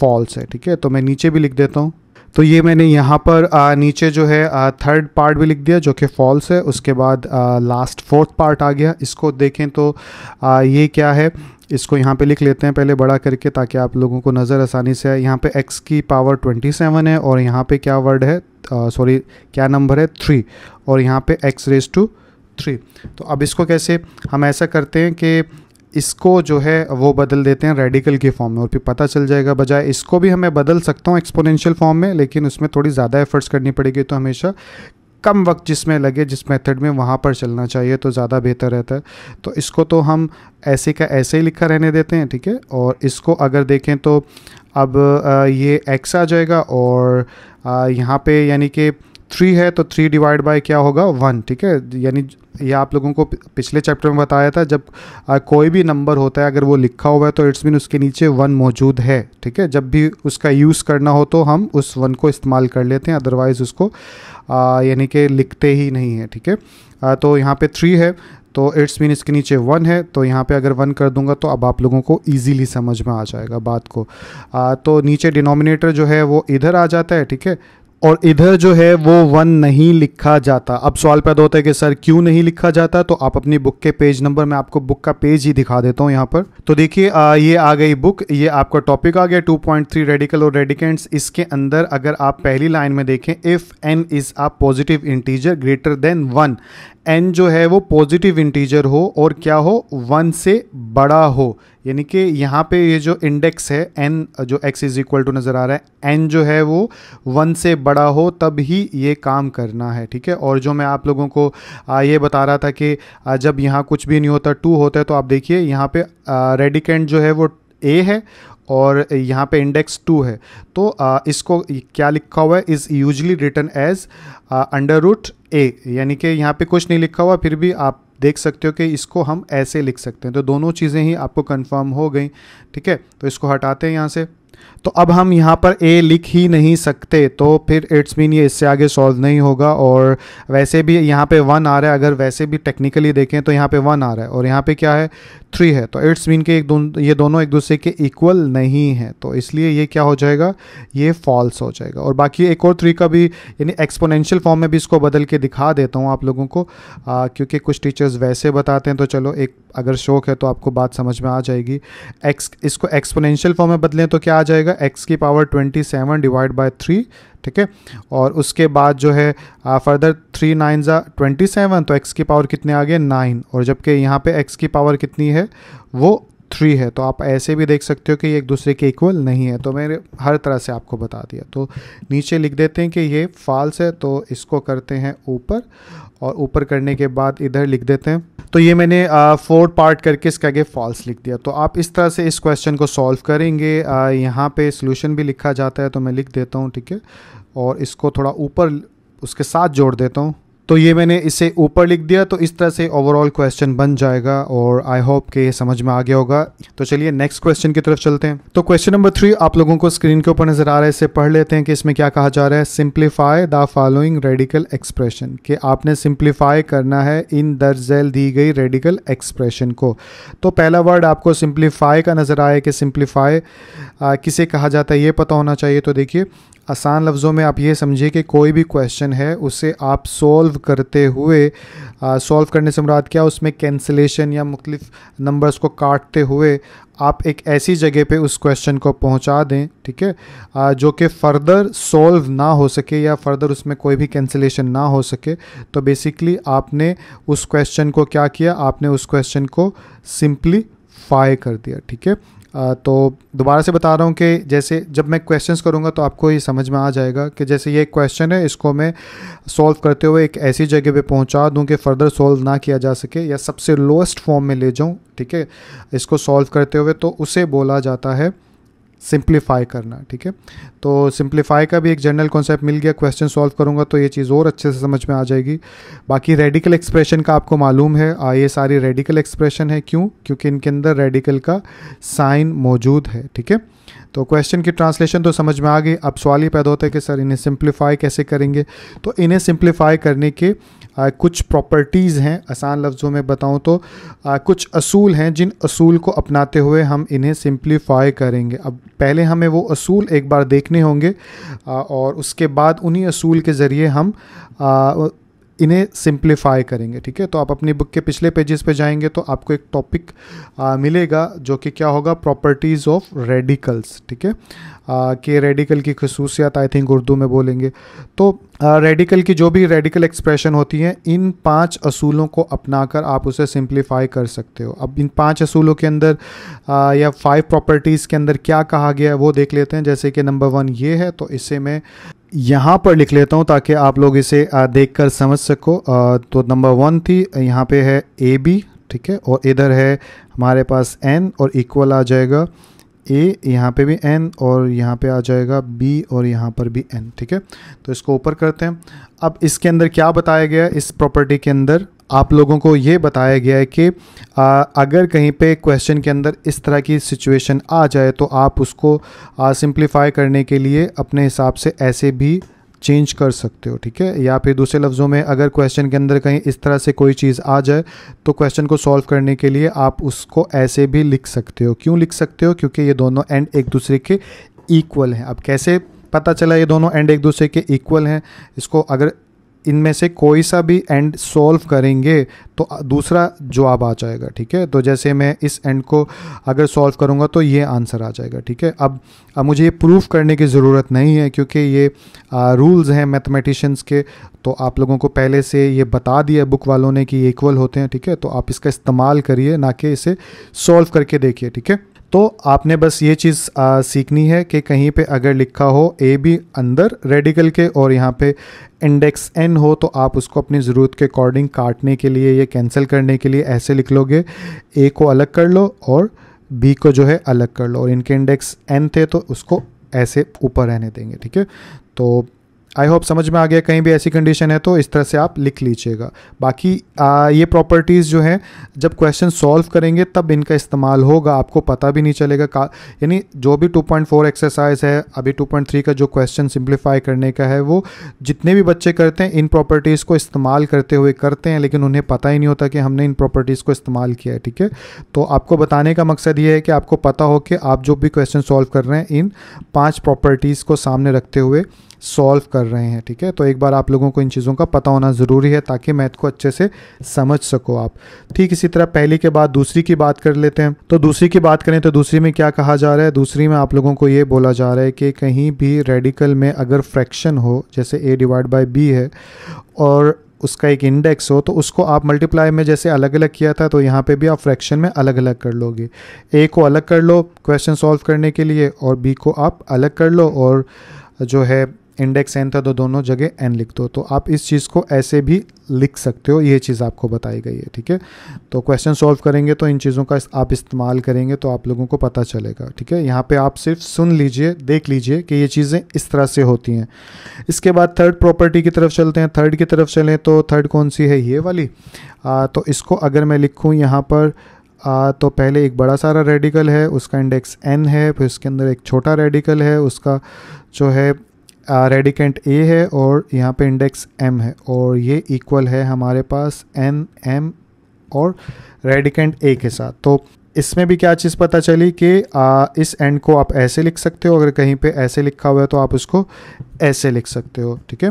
फॉल्स है ठीक है तो मैं नीचे भी लिख देता हूँ तो ये मैंने यहाँ पर आ, नीचे जो है आ, थर्ड पार्ट भी लिख दिया जो कि फॉल्स है उसके बाद आ, लास्ट फोर्थ पार्ट आ गया इसको देखें तो आ, ये क्या है इसको यहाँ पे लिख लेते हैं पहले बड़ा करके ताकि आप लोगों को नज़र आसानी से आए यहाँ पे x की पावर 27 है और यहाँ पे क्या वर्ड है सॉरी क्या नंबर है थ्री और यहाँ पे x रेस टू थ्री तो अब इसको कैसे हम ऐसा करते हैं कि इसको जो है वो बदल देते हैं रेडिकल के फॉर्म में और फिर पता चल जाएगा बजाय इसको भी हमें बदल सकता हूँ एक्सपोनेंशियल फॉर्म में लेकिन उसमें थोड़ी ज़्यादा एफर्ट्स करनी पड़ेगी तो हमेशा कम वक्त जिसमें लगे जिस मेथड में वहाँ पर चलना चाहिए तो ज़्यादा बेहतर रहता है तो इसको तो हम ऐसे का ऐसे ही लिखा रहने देते हैं ठीक है और इसको अगर देखें तो अब ये एक्स आ जाएगा और यहाँ पे यानी कि थ्री है तो थ्री डिवाइड बाय क्या होगा वन ठीक है यानी ये आप लोगों को पिछले चैप्टर में बताया था जब आ, कोई भी नंबर होता है अगर वो लिखा हुआ है तो इट्स मीन उसके नीचे वन मौजूद है ठीक है जब भी उसका यूज़ करना हो तो हम उस वन को इस्तेमाल कर लेते हैं अदरवाइज़ उसको यानी कि लिखते ही नहीं है ठीक है तो यहाँ पे थ्री है तो इट्स मीन इसके नीचे वन है तो यहाँ पे अगर वन कर दूंगा तो अब आप लोगों को इजीली समझ में आ जाएगा बात को आ, तो नीचे डिनोमिनेटर जो है वो इधर आ जाता है ठीक है और इधर जो है वो वन नहीं लिखा जाता अब सवाल पैदा होता है कि सर क्यों नहीं लिखा जाता तो आप अपनी बुक के पेज नंबर में आपको बुक का पेज ही दिखा देता हूँ यहाँ पर तो देखिए ये आ गई बुक ये आपका टॉपिक आ गया 2.3 रेडिकल और रेडिकेंट्स इसके अंदर अगर आप पहली लाइन में देखें if N is uh positive integer greater than one N जो है वो पॉजिटिव इंटीजर हो और क्या हो वन से बड़ा हो यानी कि यहाँ पे ये जो इंडेक्स है एन जो एक्स इज इक्वल टू नज़र आ रहा है एन जो है वो वन से बड़ा हो तब ही ये काम करना है ठीक है और जो मैं आप लोगों को ये बता रहा था कि जब यहाँ कुछ भी नहीं होता टू होता है तो आप देखिए यहाँ पे रेडिकेंट जो है वो ए है और यहाँ पे इंडेक्स टू है तो आ, इसको क्या लिखा हुआ है is usually return as under root A यानी कि यहाँ पे कुछ नहीं लिखा हुआ फिर भी आप देख सकते हो कि इसको हम ऐसे लिख सकते हैं तो दोनों चीज़ें ही आपको कंफर्म हो गई ठीक है तो इसको हटाते हैं यहाँ से तो अब हम यहाँ पर ए लिख ही नहीं सकते तो फिर इट्स मीन ये इससे आगे सॉल्व नहीं होगा और वैसे भी यहाँ पे वन आ रहा है अगर वैसे भी टेक्निकली देखें तो यहाँ पे वन आ रहा है और यहाँ पे क्या है थ्री है तो इट्स मीन के एक दोन, ये दोनों एक दूसरे के इक्वल नहीं हैं तो इसलिए ये क्या हो जाएगा ये फॉल्स हो जाएगा और बाकी एक और थ्री का भी यानी एक्सपोनेंशियल फॉर्म में भी इसको बदल के दिखा देता हूँ आप लोगों को आ, क्योंकि कुछ टीचर्स वैसे बताते हैं तो चलो एक अगर शौक है तो आपको बात समझ में आ जाएगी एक्स इसको एक्सपोनेंशियल फॉर्म में बदलें तो क्या आ जाएगा x की power 27 seven divide by three ठीक है और उसके बाद जो है फर्दर थ्री नाइन ज़ा ट्वेंटी सेवन तो x की पावर कितने आ गए नाइन और जबकि यहाँ पे x की पावर कितनी है वो थ्री है तो आप ऐसे भी देख सकते हो कि ये एक दूसरे के इक्वल नहीं है तो मैंने हर तरह से आपको बता दिया तो नीचे लिख देते हैं कि ये फाल्स है तो इसको करते हैं ऊपर और ऊपर करने के बाद इधर लिख देते हैं तो ये मैंने फोर्थ पार्ट करके इसके आगे फॉल्स लिख दिया तो आप इस तरह से इस क्वेश्चन को सॉल्व करेंगे यहाँ पे सोल्यूशन भी लिखा जाता है तो मैं लिख देता हूँ ठीक है और इसको थोड़ा ऊपर उसके साथ जोड़ देता हूँ तो ये मैंने इसे ऊपर लिख दिया तो इस तरह से ओवरऑल क्वेश्चन बन जाएगा और आई होप के समझ में आ गया होगा तो चलिए नेक्स्ट क्वेश्चन की तरफ चलते हैं तो क्वेश्चन नंबर थ्री आप लोगों को स्क्रीन के ऊपर नजर आ रहा है इसे पढ़ लेते हैं कि इसमें क्या कहा जा रहा है simplify the following radical expression कि आपने सिंप्लीफाई करना है इन दर्ज दी गई रेडिकल एक्सप्रेशन को तो पहला वर्ड आपको सिंप्लीफाई का नजर आया कि सिंप्लीफाई किसे कहा जाता है ये पता होना चाहिए तो देखिए आसान लफ्ज़ों में आप ये समझिए कि कोई भी क्वेश्चन है उसे आप सोल्व सॉल्व करते हुए सॉल्व करने से मुराद क्या उसमें कैंसिलेशन या मुख्तफ नंबर्स को काटते हुए आप एक ऐसी जगह पे उस क्वेश्चन को पहुंचा दें ठीक है जो कि फ़र्दर सॉल्व ना हो सके या फ़र्दर उसमें कोई भी कैंसिलेशन ना हो सके तो बेसिकली आपने उस क्वेश्चन को क्या किया आपने उस क्वेश्चन को सिंपली फाई कर दिया ठीक है तो दोबारा से बता रहा हूँ कि जैसे जब मैं क्वेश्चंस करूँगा तो आपको ये समझ में आ जाएगा कि जैसे ये क्वेश्चन है इसको मैं सॉल्व करते हुए एक ऐसी जगह पे पहुँचा दूँ कि फ़र्दर सॉल्व ना किया जा सके या सबसे लोएस्ट फॉर्म में ले जाऊँ ठीक है इसको सॉल्व करते हुए तो उसे बोला जाता है सिंप्लीफाई करना ठीक है तो सिंप्लीफाई का भी एक जनरल कॉन्सेप्ट मिल गया क्वेश्चन सॉल्व करूंगा तो ये चीज़ और अच्छे से समझ में आ जाएगी बाकी रेडिकल एक्सप्रेशन का आपको मालूम है आ, ये सारी रेडिकल एक्सप्रेशन है क्यों क्योंकि इनके अंदर रेडिकल का साइन मौजूद है ठीक है तो क्वेश्चन की ट्रांसलेशन तो समझ में आ गई अब सवाल ही पैदा होता है कि सर इन्हें सिंप्लीफाई कैसे करेंगे तो इन्हें सिंप्लीफाई करने के आ, कुछ प्रॉपर्टीज़ हैं आसान लफ्ज़ों में बताऊं तो आ, कुछ असूल हैं जिन असूल को अपनाते हुए हम इन्हें सिंप्लीफाई करेंगे अब पहले हमें वो असूल एक बार देखने होंगे आ, और उसके बाद उन्हीं असूल के ज़रिए हम इन्हें सिंप्लीफाई करेंगे ठीक है तो आप अपनी बुक के पिछले पेजेस पे जाएंगे तो आपको एक टॉपिक मिलेगा जो कि क्या होगा प्रॉपर्टीज़ ऑफ रेडिकल्स ठीक है कि रेडिकल की खसूसियात आई थिंक उर्दू में बोलेंगे तो रेडिकल की जो भी रेडिकल एक्सप्रेशन होती हैं इन पांच असूलों को अपनाकर आप उसे सिंप्लीफाई कर सकते हो अब इन पांच असूलों के अंदर आ, या फाइव प्रॉपर्टीज़ के अंदर क्या कहा गया है वो देख लेते हैं जैसे कि नंबर वन ये है तो इसे मैं यहाँ पर लिख लेता हूँ ताकि आप लोग इसे देखकर समझ सको तो नंबर वन थी यहाँ पे है ए बी ठीक है और इधर है हमारे पास एन और इक्वल आ जाएगा ए यहाँ पे भी एन और यहाँ पे आ जाएगा बी और यहाँ पर भी एन ठीक है तो इसको ऊपर करते हैं अब इसके अंदर क्या बताया गया इस प्रॉपर्टी के अंदर आप लोगों को ये बताया गया है कि आ, अगर कहीं पे क्वेश्चन के अंदर इस तरह की सिचुएशन आ जाए तो आप उसको सिंप्लीफाई करने के लिए अपने हिसाब से ऐसे भी चेंज कर सकते हो ठीक है या फिर दूसरे लफ्ज़ों में अगर क्वेश्चन के अंदर कहीं इस तरह से कोई चीज़ आ जाए तो क्वेश्चन को सॉल्व करने के लिए आप उसको ऐसे भी लिख सकते हो क्यों लिख सकते हो क्योंकि ये दोनों एंड एक दूसरे के इक्वल हैं अब कैसे पता चला ये दोनों एंड एक दूसरे के इक्वल हैं इसको अगर इनमें से कोई सा भी एंड सॉल्व करेंगे तो दूसरा जवाब आ जाएगा ठीक है तो जैसे मैं इस एंड को अगर सॉल्व करूँगा तो ये आंसर आ जाएगा ठीक है अब, अब मुझे ये प्रूफ करने की ज़रूरत नहीं है क्योंकि ये आ, रूल्स हैं मैथमेटिशियंस के तो आप लोगों को पहले से ये बता दिया बुक वालों ने कि ये इक्वल होते हैं ठीक है तो आप इसका इस्तेमाल करिए ना कि इसे सॉल्व करके देखिए ठीक है तो आपने बस ये चीज़ सीखनी है कि कहीं पे अगर लिखा हो ए बी अंदर रेडिकल के और यहाँ पे इंडेक्स एन हो तो आप उसको अपनी ज़रूरत के अकॉर्डिंग काटने के लिए या कैंसिल करने के लिए ऐसे लिख लोगे ए को अलग कर लो और बी को जो है अलग कर लो और इनके इंडेक्स एन थे तो उसको ऐसे ऊपर रहने देंगे ठीक है तो आई होप समझ में आ गया कहीं भी ऐसी कंडीशन है तो इस तरह से आप लिख लीजिएगा बाकी आ, ये प्रॉपर्टीज़ जो हैं जब क्वेश्चन सॉल्व करेंगे तब इनका इस्तेमाल होगा आपको पता भी नहीं चलेगा का यानी जो भी 2.4 एक्सरसाइज है अभी 2.3 का जो क्वेश्चन सिंप्लीफाई करने का है वो जितने भी बच्चे करते हैं इन प्रॉपर्टीज़ को इस्तेमाल करते हुए करते हैं लेकिन उन्हें पता ही नहीं होता कि हमने इन प्रॉपर्टीज़ को इस्तेमाल किया है ठीक है तो आपको बताने का मकसद ये है कि आपको पता हो कि आप जो भी क्वेश्चन सॉल्व कर रहे हैं इन पाँच प्रॉपर्टीज़ को सामने रखते हुए सॉल्व कर रहे हैं ठीक है तो एक बार आप लोगों को इन चीज़ों का पता होना ज़रूरी है ताकि मैथ को अच्छे से समझ सको आप ठीक इसी तरह पहली के बाद दूसरी की बात कर लेते हैं तो दूसरी की बात करें तो दूसरी में क्या कहा जा रहा है दूसरी में आप लोगों को ये बोला जा रहा है कि कहीं भी रेडिकल में अगर फ्रैक्शन हो जैसे ए डिवाइड बाई बी है और उसका एक इंडेक्स हो तो उसको आप मल्टीप्लाई में जैसे अलग अलग किया था तो यहाँ पे भी आप फ्रैक्शन में अलग अलग कर लोगे ए को अलग कर लो क्वेश्चन सॉल्व करने के लिए और बी को आप अलग कर लो और जो है इंडेक्स एन था तो दोनों जगह एन लिख दो तो आप इस चीज़ को ऐसे भी लिख सकते हो ये चीज़ आपको बताई गई है ठीक है तो क्वेश्चन सॉल्व करेंगे तो इन चीज़ों का आप इस्तेमाल करेंगे तो आप लोगों को पता चलेगा ठीक है यहाँ पे आप सिर्फ सुन लीजिए देख लीजिए कि ये चीज़ें इस तरह से होती हैं इसके बाद थर्ड प्रॉपर्टी की तरफ चलते हैं थर्ड की तरफ चलें तो थर्ड कौन सी है ये वाली आ, तो इसको अगर मैं लिखूँ यहाँ पर आ, तो पहले एक बड़ा सारा रेडिकल है उसका इंडेक्स एन है फिर उसके अंदर एक छोटा रेडिकल है उसका जो है रेडिकेंट ए है और यहाँ पे इंडेक्स एम है और ये इक्वल है हमारे पास एन एम और रेडिकेंट ए के साथ तो इसमें भी क्या चीज़ पता चली कि आ, इस एंड को आप ऐसे लिख सकते हो अगर कहीं पे ऐसे लिखा हुआ है तो आप उसको ऐसे लिख सकते हो ठीक है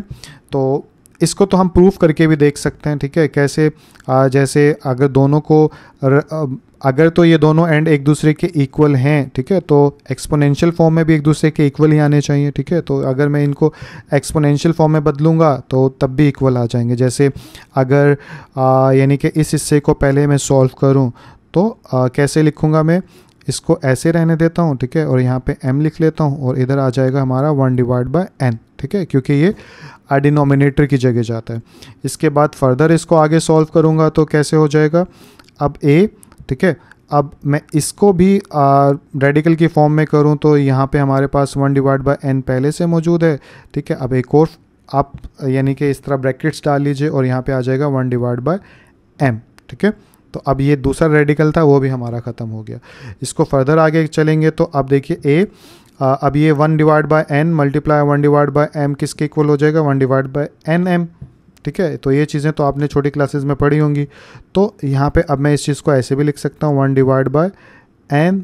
तो इसको तो हम प्रूफ करके भी देख सकते हैं ठीक है कैसे आ, जैसे अगर दोनों को र, अगर तो ये दोनों एंड एक दूसरे के इक्वल हैं ठीक है तो एक्सपोनेंशियल फॉर्म में भी एक दूसरे के इक्वल ही आने चाहिए ठीक है तो अगर मैं इनको एक्सपोनेंशियल फॉर्म में बदलूंगा तो तब भी इक्वल आ जाएंगे जैसे अगर यानी कि इस हिस्से को पहले मैं सॉल्व करूँ तो आ, कैसे लिखूँगा मैं इसको ऐसे रहने देता हूँ ठीक है और यहाँ पे m लिख लेता हूँ और इधर आ जाएगा हमारा वन डिवाइड बाय एन ठीक है क्योंकि ये आडिनोमिनेटर की जगह जाता है इसके बाद फर्दर इसको आगे सॉल्व करूँगा तो कैसे हो जाएगा अब a ठीक है अब मैं इसको भी रेडिकल की फॉर्म में करूं तो यहाँ पे हमारे पास वन डिवाइड बाय एन पहले से मौजूद है ठीक है अब एक और आप यानी कि इस तरह ब्रैकेट्स डाल लीजिए और यहाँ पे आ जाएगा वन डिवाइड बाय एम ठीक है तो अब ये दूसरा रेडिकल था वो भी हमारा ख़त्म हो गया इसको फर्दर आगे चलेंगे तो अब देखिए ए आ, अब ये one divide by N multiply one divide by M किसके इक्वल हो जाएगा one divide by N M ठीक है तो ये चीज़ें तो आपने छोटी क्लासेस में पढ़ी होंगी तो यहाँ पे अब मैं इस चीज़ को ऐसे भी लिख सकता हूँ one divide by N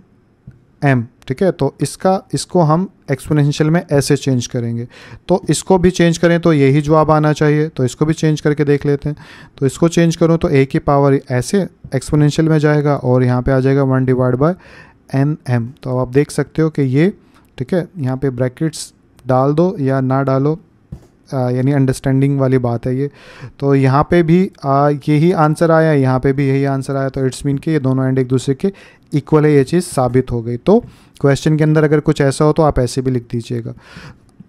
M ठीक है तो इसका इसको हम एक्सपोनेंशियल में ऐसे चेंज करेंगे तो इसको भी चेंज करें तो यही जवाब आना चाहिए तो इसको भी चेंज करके देख लेते हैं तो इसको चेंज करूँ तो ए की पावर ऐसे एक्सपोनेंशियल में जाएगा और यहाँ पे आ जाएगा one divide by N M तो आप देख सकते हो कि ये ठीक है यहाँ पे ब्रैकेट्स डाल दो या ना डालो यानी अंडरस्टैंडिंग वाली बात है ये तो यहाँ पे भी यही आंसर आया यहाँ पे भी यही आंसर आया तो इट्स मीन कि ये दोनों एंड एक दूसरे के इक्वल है ये चीज़ साबित हो गई तो क्वेश्चन के अंदर अगर कुछ ऐसा हो तो आप ऐसे भी लिख दीजिएगा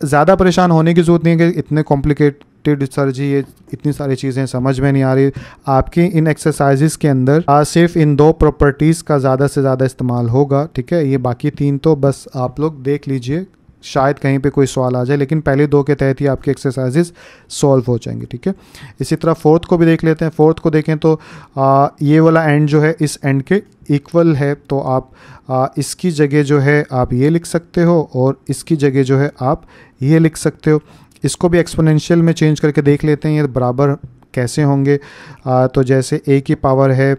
ज़्यादा परेशान होने की ज़रूरत नहीं है कि इतने कॉम्प्लिकेट सर जी ये इतनी सारी चीज़ें समझ में नहीं आ रही आपकी इन एक्सरसाइजेज के अंदर आज सिर्फ इन दो प्रॉपर्टीज़ का ज़्यादा से ज़्यादा इस्तेमाल होगा ठीक है ये बाकी तीन तो बस आप लोग देख लीजिए शायद कहीं पे कोई सवाल आ जाए लेकिन पहले दो के तहत ही आपकी एक्सरसाइजेज सॉल्व हो जाएंगे ठीक है इसी तरह फोर्थ को भी देख लेते हैं फोर्थ को देखें तो आ, ये वाला एंड जो है इस एंड के इक्वल है तो आप आ, इसकी जगह जो है आप ये लिख सकते हो और इसकी जगह जो है आप ये लिख सकते हो इसको भी एक्सपोनेंशियल में चेंज करके देख लेते हैं ये बराबर कैसे होंगे आ, तो जैसे ए की पावर है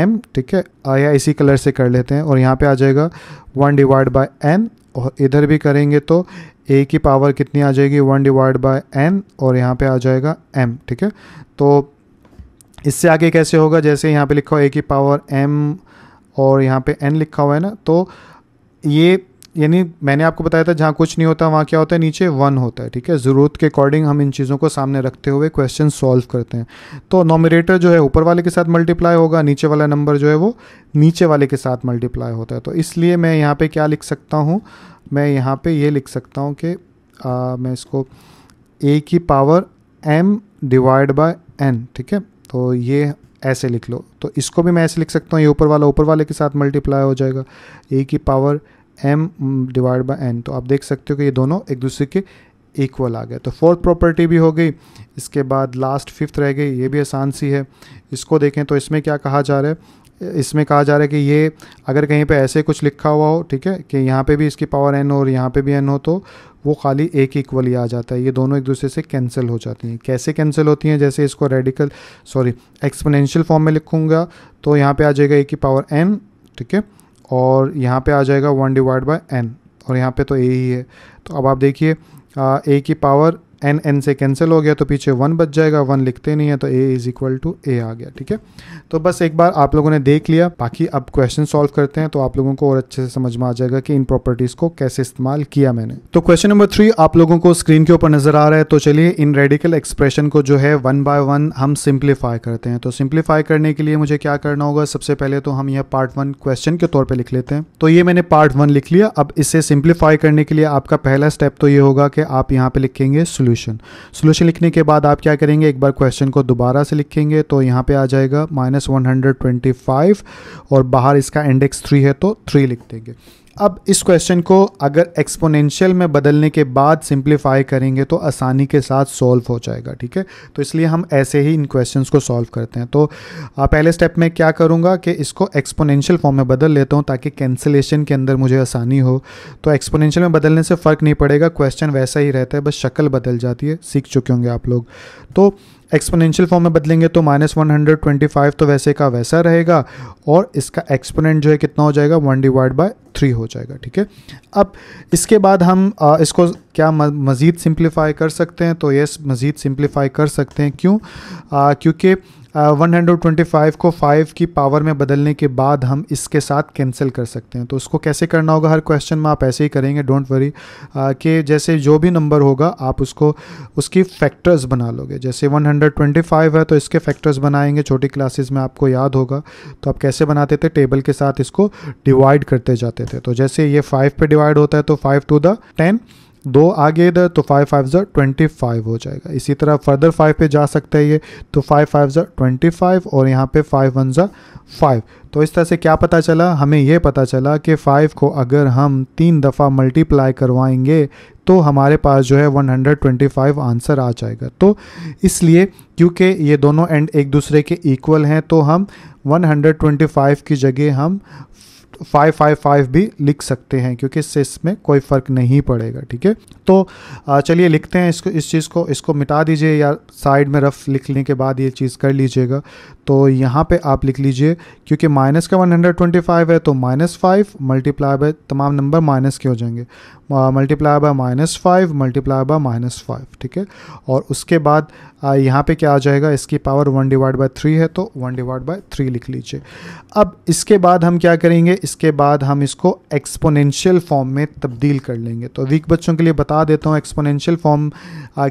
एम ठीक है या इसी कलर से कर लेते हैं और यहाँ पे आ जाएगा वन डिवाइड बाय एन और इधर भी करेंगे तो ए की पावर कितनी आ जाएगी वन डिवाइड बाय एन और यहाँ पे आ जाएगा एम ठीक है तो इससे आगे कैसे होगा जैसे यहाँ पे लिखा हो ए की पावर एम और यहाँ पे एन लिखा हुआ है ना तो ये यानी मैंने आपको बताया था जहाँ कुछ नहीं होता वहाँ क्या होता है नीचे वन होता है ठीक है ज़रूरत के अकॉर्डिंग हम इन चीज़ों को सामने रखते हुए क्वेश्चन सॉल्व करते हैं तो नॉमिनेटर जो है ऊपर वाले के साथ मल्टीप्लाई होगा नीचे वाला नंबर जो है वो नीचे वाले के साथ मल्टीप्लाई होता है तो इसलिए मैं यहाँ पर क्या लिख सकता हूँ मैं यहाँ पर ये लिख सकता हूँ कि मैं इसको ए की power M divide by N ठीक है तो ये ऐसे लिख लो तो इसको भी मैं ऐसे लिख सकता हूँ ये ऊपर वाला ऊपर वाले के साथ मल्टीप्लाई हो जाएगा ए की power M divide by N तो आप देख सकते हो कि ये दोनों एक दूसरे के इक्वल आ गए तो फोर्थ प्रॉपर्टी भी हो गई इसके बाद लास्ट फिफ्थ रह गई ये भी आसान सी है इसको देखें तो इसमें क्या कहा जा रहा है इसमें कहा जा रहा है कि ये अगर कहीं पे ऐसे कुछ लिखा हुआ हो ठीक है कि यहाँ पे भी इसकी पावर एन हो और यहाँ पे भी एन हो तो वो खाली एक इक्वल ही आ जाता है ये दोनों एक दूसरे से कैंसिल हो जाती हैं कैसे कैंसिल होती हैं जैसे इसको रेडिकल सॉरी एक्सपोनेंशियल फॉर्म में लिखूँगा तो यहाँ पर आ जाएगा ए की पावर एन ठीक है और यहाँ पे आ जाएगा वन डिवाइड बाय एन और यहाँ पे तो ए ही है तो अब आप देखिए ए की पावर एन एन से कैंसिल हो गया तो पीछे वन बच जाएगा वन लिखते नहीं है तो A is equal to A आ गया ठीक है तो बस एक बार आप लोगों ने देख लिया बाकी अब क्वेश्चन सॉल्व करते हैं तो आप लोगों को और अच्छे से समझ में आ जाएगा कि इन प्रॉपर्टीज को कैसे इस्तेमाल किया मैंने तो क्वेश्चन नंबर थ्री आप लोगों को स्क्रीन के ऊपर नजर आ रहा है तो चलिए इन रेडिकल एक्सप्रेशन को जो है वन बाय वन हम सिंप्लीफाई करते हैं तो सिंप्लीफाई करने के लिए मुझे क्या करना होगा सबसे पहले तो हम यह पार्ट वन क्वेश्चन के तौर पर लिख लेते हैं तो ये मैंने पार्ट वन लिख लिया अब इसे सिंप्लीफाई करने के लिए आपका पहला स्टेप तो ये होगा कि आप यहाँ पे लिखेंगे सोल्यूशन सोल्यूशन सोल्यूशन लिखने के बाद आप क्या करेंगे एक बार क्वेश्चन को दोबारा से लिखेंगे तो यहाँ पे आ जाएगा माइनस वन और बाहर इसका इंडेक्स थ्री है तो थ्री लिख देंगे अब इस क्वेश्चन को अगर एक्सपोनेंशियल में बदलने के बाद सिंप्लीफाई करेंगे तो आसानी के साथ सॉल्व हो जाएगा ठीक है तो इसलिए हम ऐसे ही इन क्वेश्चंस को सॉल्व करते हैं तो पहले स्टेप में क्या करूँगा कि इसको एक्सपोनेंशियल फॉर्म में बदल लेता हूँ ताकि कैंसिलेशन के अंदर मुझे आसानी हो तो एक्सपोनेंशियल में बदलने से फ़र्क नहीं पड़ेगा क्वेश्चन वैसा ही रहता है बस शक्ल बदल जाती है सीख चुके होंगे आप लोग तो एक्सपोनेंशियल फॉर्म में बदलेंगे तो minus one hundred twenty five तो वैसे का वैसा रहेगा और इसका एक्सपोनेंट जो है कितना हो जाएगा वन डिवाइड बाय थ्री हो जाएगा ठीक है अब इसके बाद हम आ, इसको क्या मज़ीद सिंप्लीफाई कर सकते हैं तो यस मज़ीद सिंप्लीफाई कर सकते हैं क्यों क्योंकि वन हंड्रेड ट्वेंटी फाइव को फाइव की पावर में बदलने के बाद हम इसके साथ कैंसिल कर सकते हैं तो उसको कैसे करना होगा हर क्वेश्चन में आप ऐसे ही करेंगे डोंट वरी कि जैसे जो भी नंबर होगा आप उसको उसकी फैक्टर्स बना लोगे जैसे 125 है तो इसके फैक्टर्स बनाएंगे छोटी क्लासेस में आपको याद होगा तो आप कैसे बनाते थे टेबल के साथ इसको डिवाइड करते जाते थे तो जैसे ये फाइव पर डिवाइड होता है तो फाइव टू द टेन दो आगे इधर तो फाइव फाइव ज़र ट्वेंटी फाइव हो जाएगा इसी तरह फर्दर फाइव पे जा सकते हैं ये तो फाइव फाइव ज़र ट्वेंटी फाइव और यहाँ पे फाइव वन जो फाइव तो इस तरह से क्या पता चला हमें ये पता चला कि फाइव को अगर हम तीन दफ़ा मल्टीप्लाई करवाएंगे तो हमारे पास जो है 125 आंसर आ जाएगा तो इसलिए क्योंकि ये दोनों एंड एक दूसरे के इक्वल हैं तो हम 125 की जगह हम फाइव फाइव फाइव भी लिख सकते हैं क्योंकि इससे इसमें कोई फ़र्क नहीं पड़ेगा ठीक है तो चलिए लिखते हैं इसको इस चीज़ को इसको मिटा दीजिए या साइड में रफ लिखने के बाद ये चीज़ कर लीजिएगा तो यहाँ पे आप लिख लीजिए क्योंकि माइनस का 125 है तो माइनस फाइव मल्टीप्लाई बाय तमाम नंबर माइनस के हो जाएंगे multiply by minus five multiply by minus five ठीक है और उसके बाद यहाँ पे क्या आ जाएगा इसकी power one divide by three है तो वन डिवाइड बाय थ्री लिख लीजिए अब इसके बाद हम क्या करेंगे इसके बाद हम इसको एक्सपोनेंशियल फॉर्म में तब्दील कर लेंगे तो वीक बच्चों के लिए बता देता हूँ एक्सपोनेंशियल फॉर्म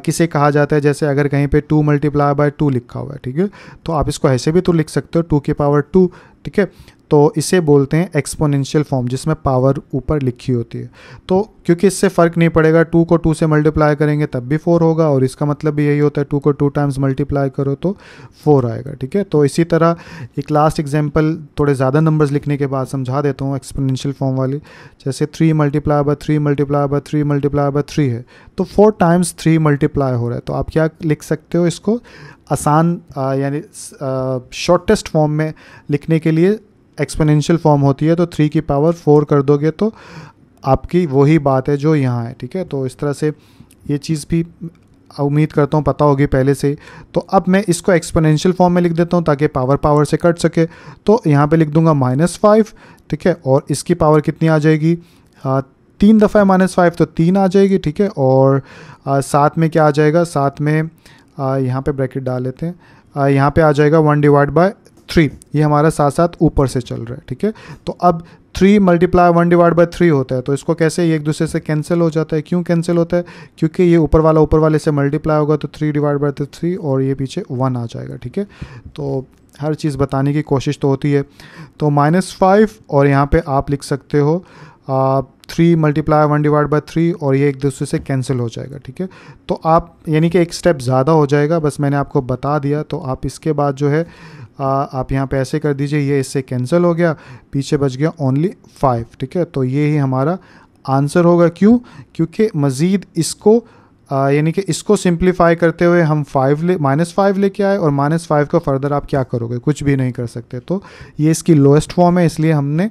किसे कहा जाता है जैसे अगर कहीं पर टू मल्टीप्लाई बाय टू लिखा हुआ है ठीक है तो आप इसको ऐसे भी तो लिख सकते हो टू की पावर टू ठीक है तो इसे बोलते हैं एक्सपोनेंशियल फॉर्म जिसमें पावर ऊपर लिखी होती है तो क्योंकि इससे फ़र्क नहीं पड़ेगा टू को टू से मल्टीप्लाई करेंगे तब भी फोर होगा और इसका मतलब भी यही होता है टू को टू टाइम्स मल्टीप्लाई करो तो फोर आएगा ठीक है तो इसी तरह एक लास्ट एग्जाम्पल थोड़े ज़्यादा नंबर्स लिखने के बाद समझा देता हूँ एक्सपोनेंशियल फॉर्म वाली जैसे three multiply by three multiply by three multiply by three है तो फोर टाइम्स थ्री मल्टीप्लाई हो रहा है तो आप क्या लिख सकते हो इसको आसान यानी शॉर्टेस्ट फॉर्म में लिखने के लिए एक्सपोनेंशियल फॉर्म होती है तो थ्री की पावर फोर कर दोगे तो आपकी वही बात है जो यहाँ है ठीक है तो इस तरह से ये चीज़ भी उम्मीद करता हूँ पता होगी पहले से तो अब मैं इसको एक्सपोनेंशियल फॉर्म में लिख देता हूँ ताकि पावर पावर से कट सके तो यहाँ पे लिख दूंगा माइनस फाइव ठीक है और इसकी पावर कितनी आ जाएगी आ, तीन दफ़ा माइनस फाइव तो तीन आ जाएगी ठीक है और आ, साथ में क्या आ जाएगा साथ में यहाँ पे ब्रैकेट डाल लेते हैं यहाँ पे आ जाएगा वन डिवाइड बाय थ्री ये हमारा साथ साथ ऊपर से चल रहा है ठीक है तो अब three multiply one divide by three होता है तो इसको कैसे ये एक दूसरे से कैंसिल हो जाता है क्यों कैंसिल होता है क्योंकि ये ऊपर वाला ऊपर वाले से मल्टीप्लाई होगा तो थ्री डिवाइड बाई थ्री और ये पीछे वन आ जाएगा ठीक है तो हर चीज़ बताने की कोशिश तो होती है तो माइनस फाइव और यहाँ पे आप लिख सकते हो three multiply one divide by three और ये एक दूसरे से कैंसिल हो जाएगा ठीक है तो आप यानी कि एक स्टेप ज़्यादा हो जाएगा बस मैंने आपको बता दिया तो आप इसके बाद जो है आप यहाँ पे ऐसे कर दीजिए ये इससे कैंसिल हो गया पीछे बच गया ओनली फाइव ठीक है तो ये ही हमारा आंसर होगा क्यों क्योंकि मज़ीद इसको यानी कि इसको सिंप्लीफाई करते हुए हम फाइव ले माइनस फाइव लेके आए और माइनस फाइव का फर्दर आप क्या करोगे कुछ भी नहीं कर सकते तो ये इसकी लोएस्ट फॉर्म है इसलिए हमने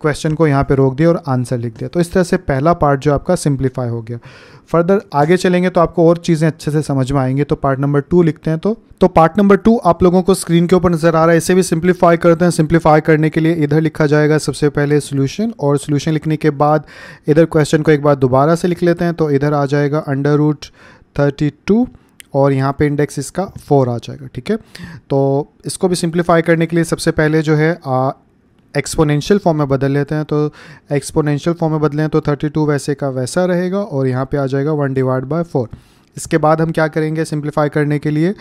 क्वेश्चन को यहाँ पे रोक दिया और आंसर लिख दिया तो इस तरह से पहला पार्ट जो आपका सिंप्लीफाई हो गया फर्दर आगे चलेंगे तो आपको और चीज़ें अच्छे से समझ में आएंगी तो पार्ट नंबर टू लिखते हैं तो तो पार्ट नंबर टू आप लोगों को स्क्रीन के ऊपर नजर आ रहा है इसे भी सिंप्लीफाई करते हैं सिंप्लीफाई करने के लिए इधर लिखा जाएगा सबसे पहले सोल्यूशन और सोल्यूशन लिखने के बाद इधर क्वेश्चन को एक बार दोबारा से लिख लेते हैं तो इधर आ जाएगा अंडर रूट थर्टी टू और यहाँ पे इंडेक्स इसका फोर आ जाएगा ठीक है तो इसको भी सिंप्लीफाई करने के लिए सबसे पहले जो है एक्सपोनेंशियल फॉर्म में बदल लेते हैं तो एक्सपोनेंशियल फॉर्म में बदलें तो 32 वैसे का वैसा रहेगा और यहाँ पे आ जाएगा वन डिवाइड बाय फोर इसके बाद हम क्या करेंगे सिंप्लीफाई करने के लिए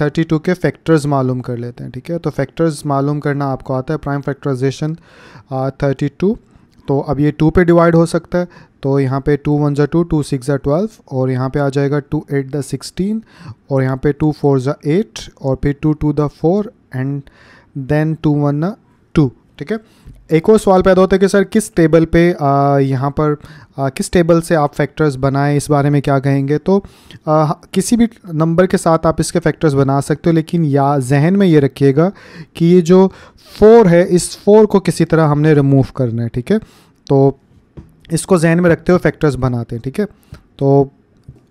थर्टी टू के फैक्टर्स मालूम कर लेते हैं ठीक है तो फैक्टर्स मालूम करना आपको आता है प्राइम फैक्टराइजेशन थर्टी टू तो अब ये टू पे डिवाइड हो सकता है तो यहाँ पे टू वन ज़ा टू टू सिक्स ज़ा ट्वेल्व और यहाँ पे आ जाएगा टू एट द सिक्सटीन और यहाँ पे टू फोर ज़ा एट और फिर two two the four and then two one two ठीक है एक और सवाल पैदा होता है कि सर किस टेबल पे आ, यहाँ पर आ, किस टेबल से आप फैक्टर्स बनाएं इस बारे में क्या कहेंगे तो आ, किसी भी नंबर के साथ आप इसके फैक्टर्स बना सकते हो लेकिन या जहन में ये रखिएगा कि ये जो फोर है इस फोर को किसी तरह हमने रिमूव करना है ठीक है तो इसको जहन में रखते हुए फैक्टर्स बनाते हैं ठीक है तो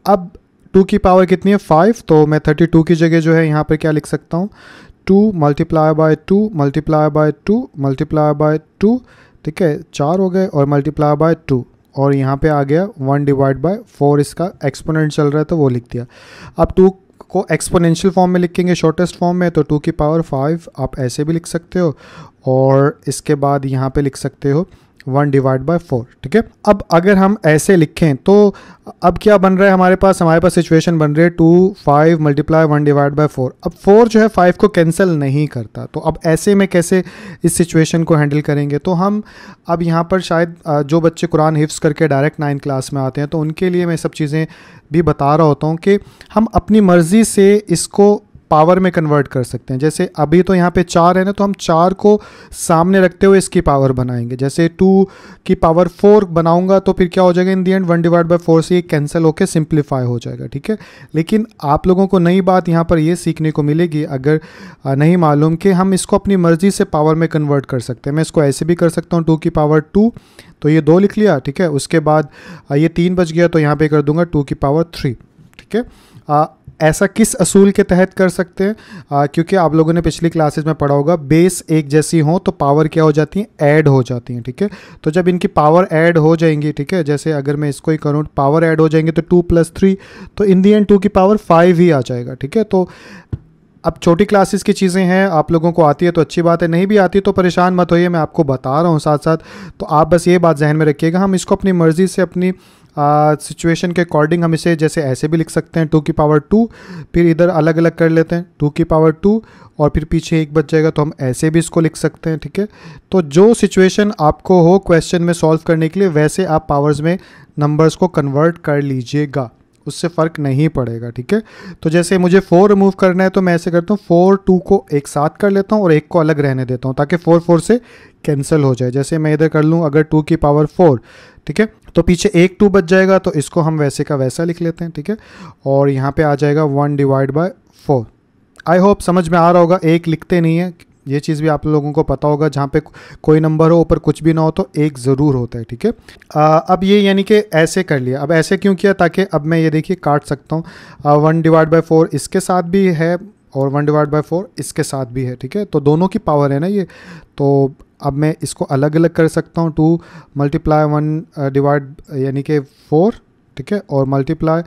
अब टू की पावर कितनी है फाइव तो मैं थर्टी टू की जगह जो है यहाँ पर क्या लिख सकता हूँ two multiply by two multiply by two multiply by two ठीक है चार हो गए और मल्टीप्लाई बाय टू और यहाँ पे आ गया वन डिवाइड बाय फोर इसका एक्सपोनेंट चल रहा है तो वो लिख दिया अब टू को एक्सपोनेंशियल फॉर्म में लिखेंगे शॉर्टेस्ट फॉर्म में तो टू की पावर फाइव आप ऐसे भी लिख सकते हो और इसके बाद यहाँ पे लिख सकते हो वन डिवाइड बाय फोर ठीक है अब अगर हम ऐसे लिखें तो अब क्या बन रहा है हमारे पास हमारे पास सिचुएशन बन रही है two five multiply one divide by four अब फोर जो है फाइव को कैंसिल नहीं करता तो अब ऐसे में कैसे इस सिचुएशन को हैंडल करेंगे तो हम अब यहाँ पर शायद जो बच्चे कुरान हिफ्स करके डायरेक्ट नाइन क्लास में आते हैं तो उनके लिए मैं सब चीज़ें भी बता रहा होता हूँ कि हम अपनी मर्ज़ी से इसको पावर में कन्वर्ट कर सकते हैं जैसे अभी तो यहाँ पे चार है ना तो हम चार को सामने रखते हुए इसकी पावर बनाएंगे जैसे टू की पावर फोर बनाऊंगा तो फिर क्या हो जाएगा in the end one divide by four से ये कैंसिल होकर सिंप्लीफाई हो जाएगा ठीक है लेकिन आप लोगों को नई बात यहाँ पर ये सीखने को मिलेगी अगर नहीं मालूम कि हम इसको अपनी मर्जी से पावर में कन्वर्ट कर सकते हैं मैं इसको ऐसे भी कर सकता हूँ टू की पावर टू तो ये दो लिख लिया ठीक है उसके बाद ये तीन बज गया तो यहाँ पे कर दूंगा टू की पावर थ्री ठीक है ऐसा किस असूल के तहत कर सकते हैं क्योंकि आप लोगों ने पिछली क्लासेज में पढ़ा होगा बेस एक जैसी हो तो पावर क्या हो जाती है ऐड हो जाती हैं ठीक है थीके? तो जब इनकी पावर ऐड हो जाएंगी ठीक है जैसे अगर मैं इसको ही करूँ पावर ऐड हो जाएंगे तो टू प्लस थ्री तो इन दी एंड टू की पावर फाइव ही आ जाएगा ठीक है तो अब छोटी क्लासेस की चीज़ें हैं आप लोगों को आती है तो अच्छी बात है नहीं भी आती तो परेशान मत होइए मैं आपको बता रहा हूँ साथ साथ तो आप बस ये बात जहन में रखिएगा हम इसको अपनी मर्ज़ी से अपनी सिचुएशन के अकॉर्डिंग हम इसे जैसे ऐसे भी लिख सकते हैं टू की पावर टू फिर इधर अलग अलग कर लेते हैं टू की पावर टू और फिर पीछे एक बच जाएगा तो हम ऐसे भी इसको लिख सकते हैं ठीक है तो जो सिचुएशन आपको हो क्वेश्चन में सॉल्व करने के लिए वैसे आप पावर्स में नंबर्स को कन्वर्ट कर लीजिएगा उससे फ़र्क नहीं पड़ेगा ठीक है तो जैसे मुझे फोर रिमूव करना है तो मैं ऐसे करता हूँ फोर टू को एक साथ कर लेता हूँ और एक को अलग रहने देता हूँ ताकि फोर फोर से कैंसिल हो जाए जैसे मैं इधर कर लूँ अगर टू की पावर फोर ठीक है तो पीछे एक टू बच जाएगा तो इसको हम वैसे का वैसा लिख लेते हैं ठीक है और यहाँ पे आ जाएगा one divide by four I hope समझ में आ रहा होगा एक लिखते नहीं है ये चीज़ भी आप लोगों को पता होगा जहाँ पे कोई नंबर हो ऊपर कुछ भी ना हो तो एक ज़रूर होता है ठीक है अब ये यानी कि ऐसे कर लिया अब ऐसे क्यों किया ताकि अब मैं ये देखिए काट सकता हूँ वन डिवाइड बाई फोर इसके साथ भी है और वन डिवाइड बाई फोर इसके साथ भी है ठीक है तो दोनों की पावर है ना ये तो अब मैं इसको अलग अलग कर सकता हूँ टू मल्टीप्लाई वन डिवाइड यानी कि फोर ठीक है और मल्टीप्लाई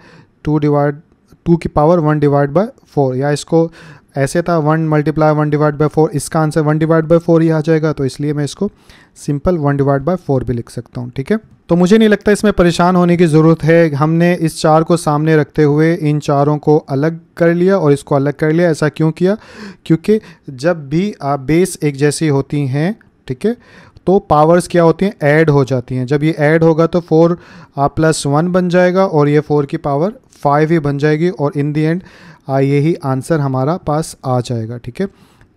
टू डिवाइड टू की power one divide by four या इसको ऐसे था one multiply one divide by four इसका answer one divide by four ही आ जाएगा तो इसलिए मैं इसको simple one divide by four भी लिख सकता हूँ ठीक है तो मुझे नहीं लगता इसमें परेशान होने की ज़रूरत है हमने इस चार को सामने रखते हुए इन चारों को अलग कर लिया और इसको अलग कर लिया ऐसा क्यों किया क्योंकि जब भी आप बेस एक जैसी होती हैं ठीक है तो पावर्स क्या होती हैं ऐड हो जाती हैं जब ये ऐड होगा तो फोर प्लस वन बन जाएगा और ये फोर की पावर फाइव ही बन जाएगी और इन दी एंड यही आंसर हमारा पास आ जाएगा ठीक है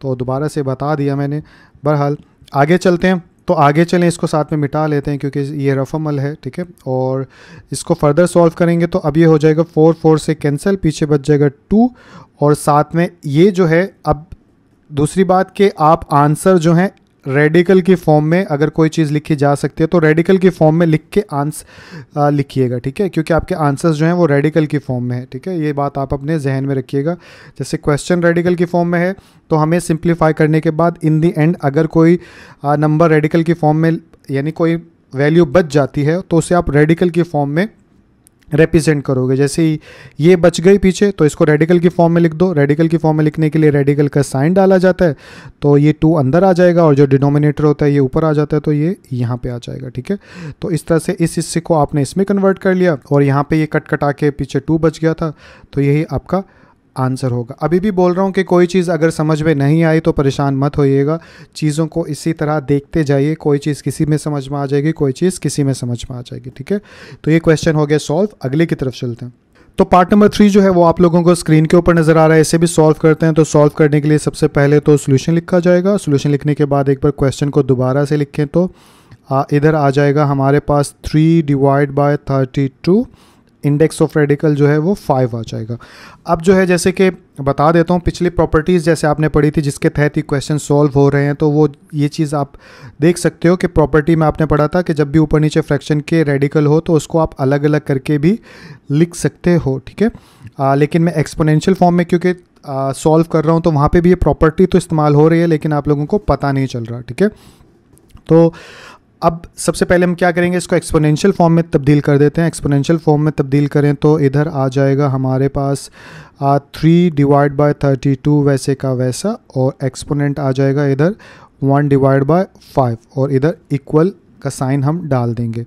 तो दोबारा से बता दिया मैंने बहरहाल आगे चलते हैं तो आगे चलें इसको साथ में मिटा लेते हैं क्योंकि ये रफमल है ठीक है और इसको फर्दर सॉल्व करेंगे तो अब ये हो जाएगा फोर फोर से कैंसिल पीछे बच जाएगा टू और साथ में ये जो है अब दूसरी बात कि आप आंसर जो हैं रेडिकल की फॉर्म में अगर कोई चीज़ लिखी जा सकती है तो रेडिकल की फॉर्म में लिख के आंस लिखिएगा ठीक है क्योंकि आपके आंसर्स जो हैं वो रेडिकल की फॉर्म में है ठीक है ये बात आप अपने जहन में रखिएगा जैसे क्वेश्चन रेडिकल की फॉर्म में है तो हमें सिंप्लीफाई करने के बाद इन दी एंड अगर कोई नंबर रेडिकल की फॉर्म में यानी कोई वैल्यू बच जाती है तो उसे आप रेडिकल की फॉर्म में रिप्रेजेंट करोगे जैसे ही ये बच गई पीछे तो इसको रेडिकल की फॉर्म में लिख दो रेडिकल की फॉर्म में लिखने के लिए रेडिकल का साइन डाला जाता है तो ये टू अंदर आ जाएगा और जो डिनोमिनेटर होता है ये ऊपर आ जाता है तो ये यहाँ पे आ जाएगा ठीक है तो इस तरह से इस हिस्से को आपने इसमें कन्वर्ट कर लिया और यहाँ पे ये कट कटा के पीछे टू बच गया था तो यही आपका आंसर होगा अभी भी बोल रहा हूँ कि कोई चीज़ अगर समझ में नहीं आई तो परेशान मत होइएगा चीज़ों को इसी तरह देखते जाइए कोई चीज़ किसी में समझ में आ जाएगी कोई चीज़ किसी में समझ में आ जाएगी ठीक है तो ये क्वेश्चन हो गया सॉल्व अगले की तरफ चलते हैं तो पार्ट नंबर थ्री जो है वो आप लोगों को स्क्रीन के ऊपर नज़र आ रहा है इसे भी सॉल्व करते हैं तो सॉल्व करने के लिए सबसे पहले तो सोल्यूशन लिखा जाएगा सोल्यूशन लिखने के बाद एक बार क्वेश्चन को दोबारा से लिखें तो इधर आ जाएगा हमारे पास three divide by thirty two index of radical जो है वो फाइव आ जाएगा अब जो है जैसे कि बता देता हूँ पिछली प्रॉपर्टीज़ जैसे आपने पढ़ी थी जिसके तहत ही क्वेश्चन सॉल्व हो रहे हैं तो वो ये चीज़ आप देख सकते हो कि प्रॉपर्टी में आपने पढ़ा था कि जब भी ऊपर नीचे फ्रैक्शन के रेडिकल हो तो उसको आप अलग अलग करके भी लिख सकते हो ठीक है लेकिन मैं एक्सपोनेंशियल फॉर्म में क्योंकि सॉल्व कर रहा हूँ तो वहाँ पर भी ये प्रॉपर्टी तो इस्तेमाल हो रही है लेकिन आप लोगों को पता नहीं चल रहा ठीक है तो अब सबसे पहले हम क्या करेंगे इसको एक्सपोनेंशियल फॉर्म में तब्दील कर देते हैं एक्सपोनेंशियल फॉर्म में तब्दील करें तो इधर आ जाएगा हमारे पास three divide by thirty two वैसे का वैसा और एक्सपोनेंट आ जाएगा इधर वन डिवाइड बाय फाइव और इधर इक्वल का साइन हम डाल देंगे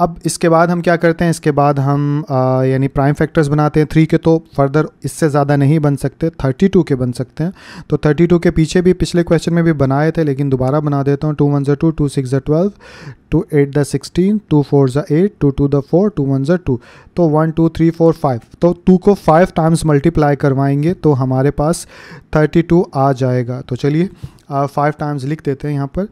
अब इसके बाद हम क्या करते हैं इसके बाद हम यानी प्राइम फैक्टर्स बनाते हैं थ्री के तो फर्दर इससे ज़्यादा नहीं बन सकते थर्टी टू के बन सकते हैं तो थर्टी टू के पीछे भी पिछले क्वेश्चन में भी बनाए थे लेकिन दोबारा बना देता हूँ टू वन ज़ा टू टू सिक्स ज़ा twelve two eight the sixteen two four ज़ा eight two two the four two one ज़ा टू तो one two three four five तो टू को फाइव टाइम्स मल्टीप्लाई करवाएंगे तो हमारे पास थर्टी टू आ जाएगा तो चलिए फाइव टाइम्स लिख देते हैं यहाँ पर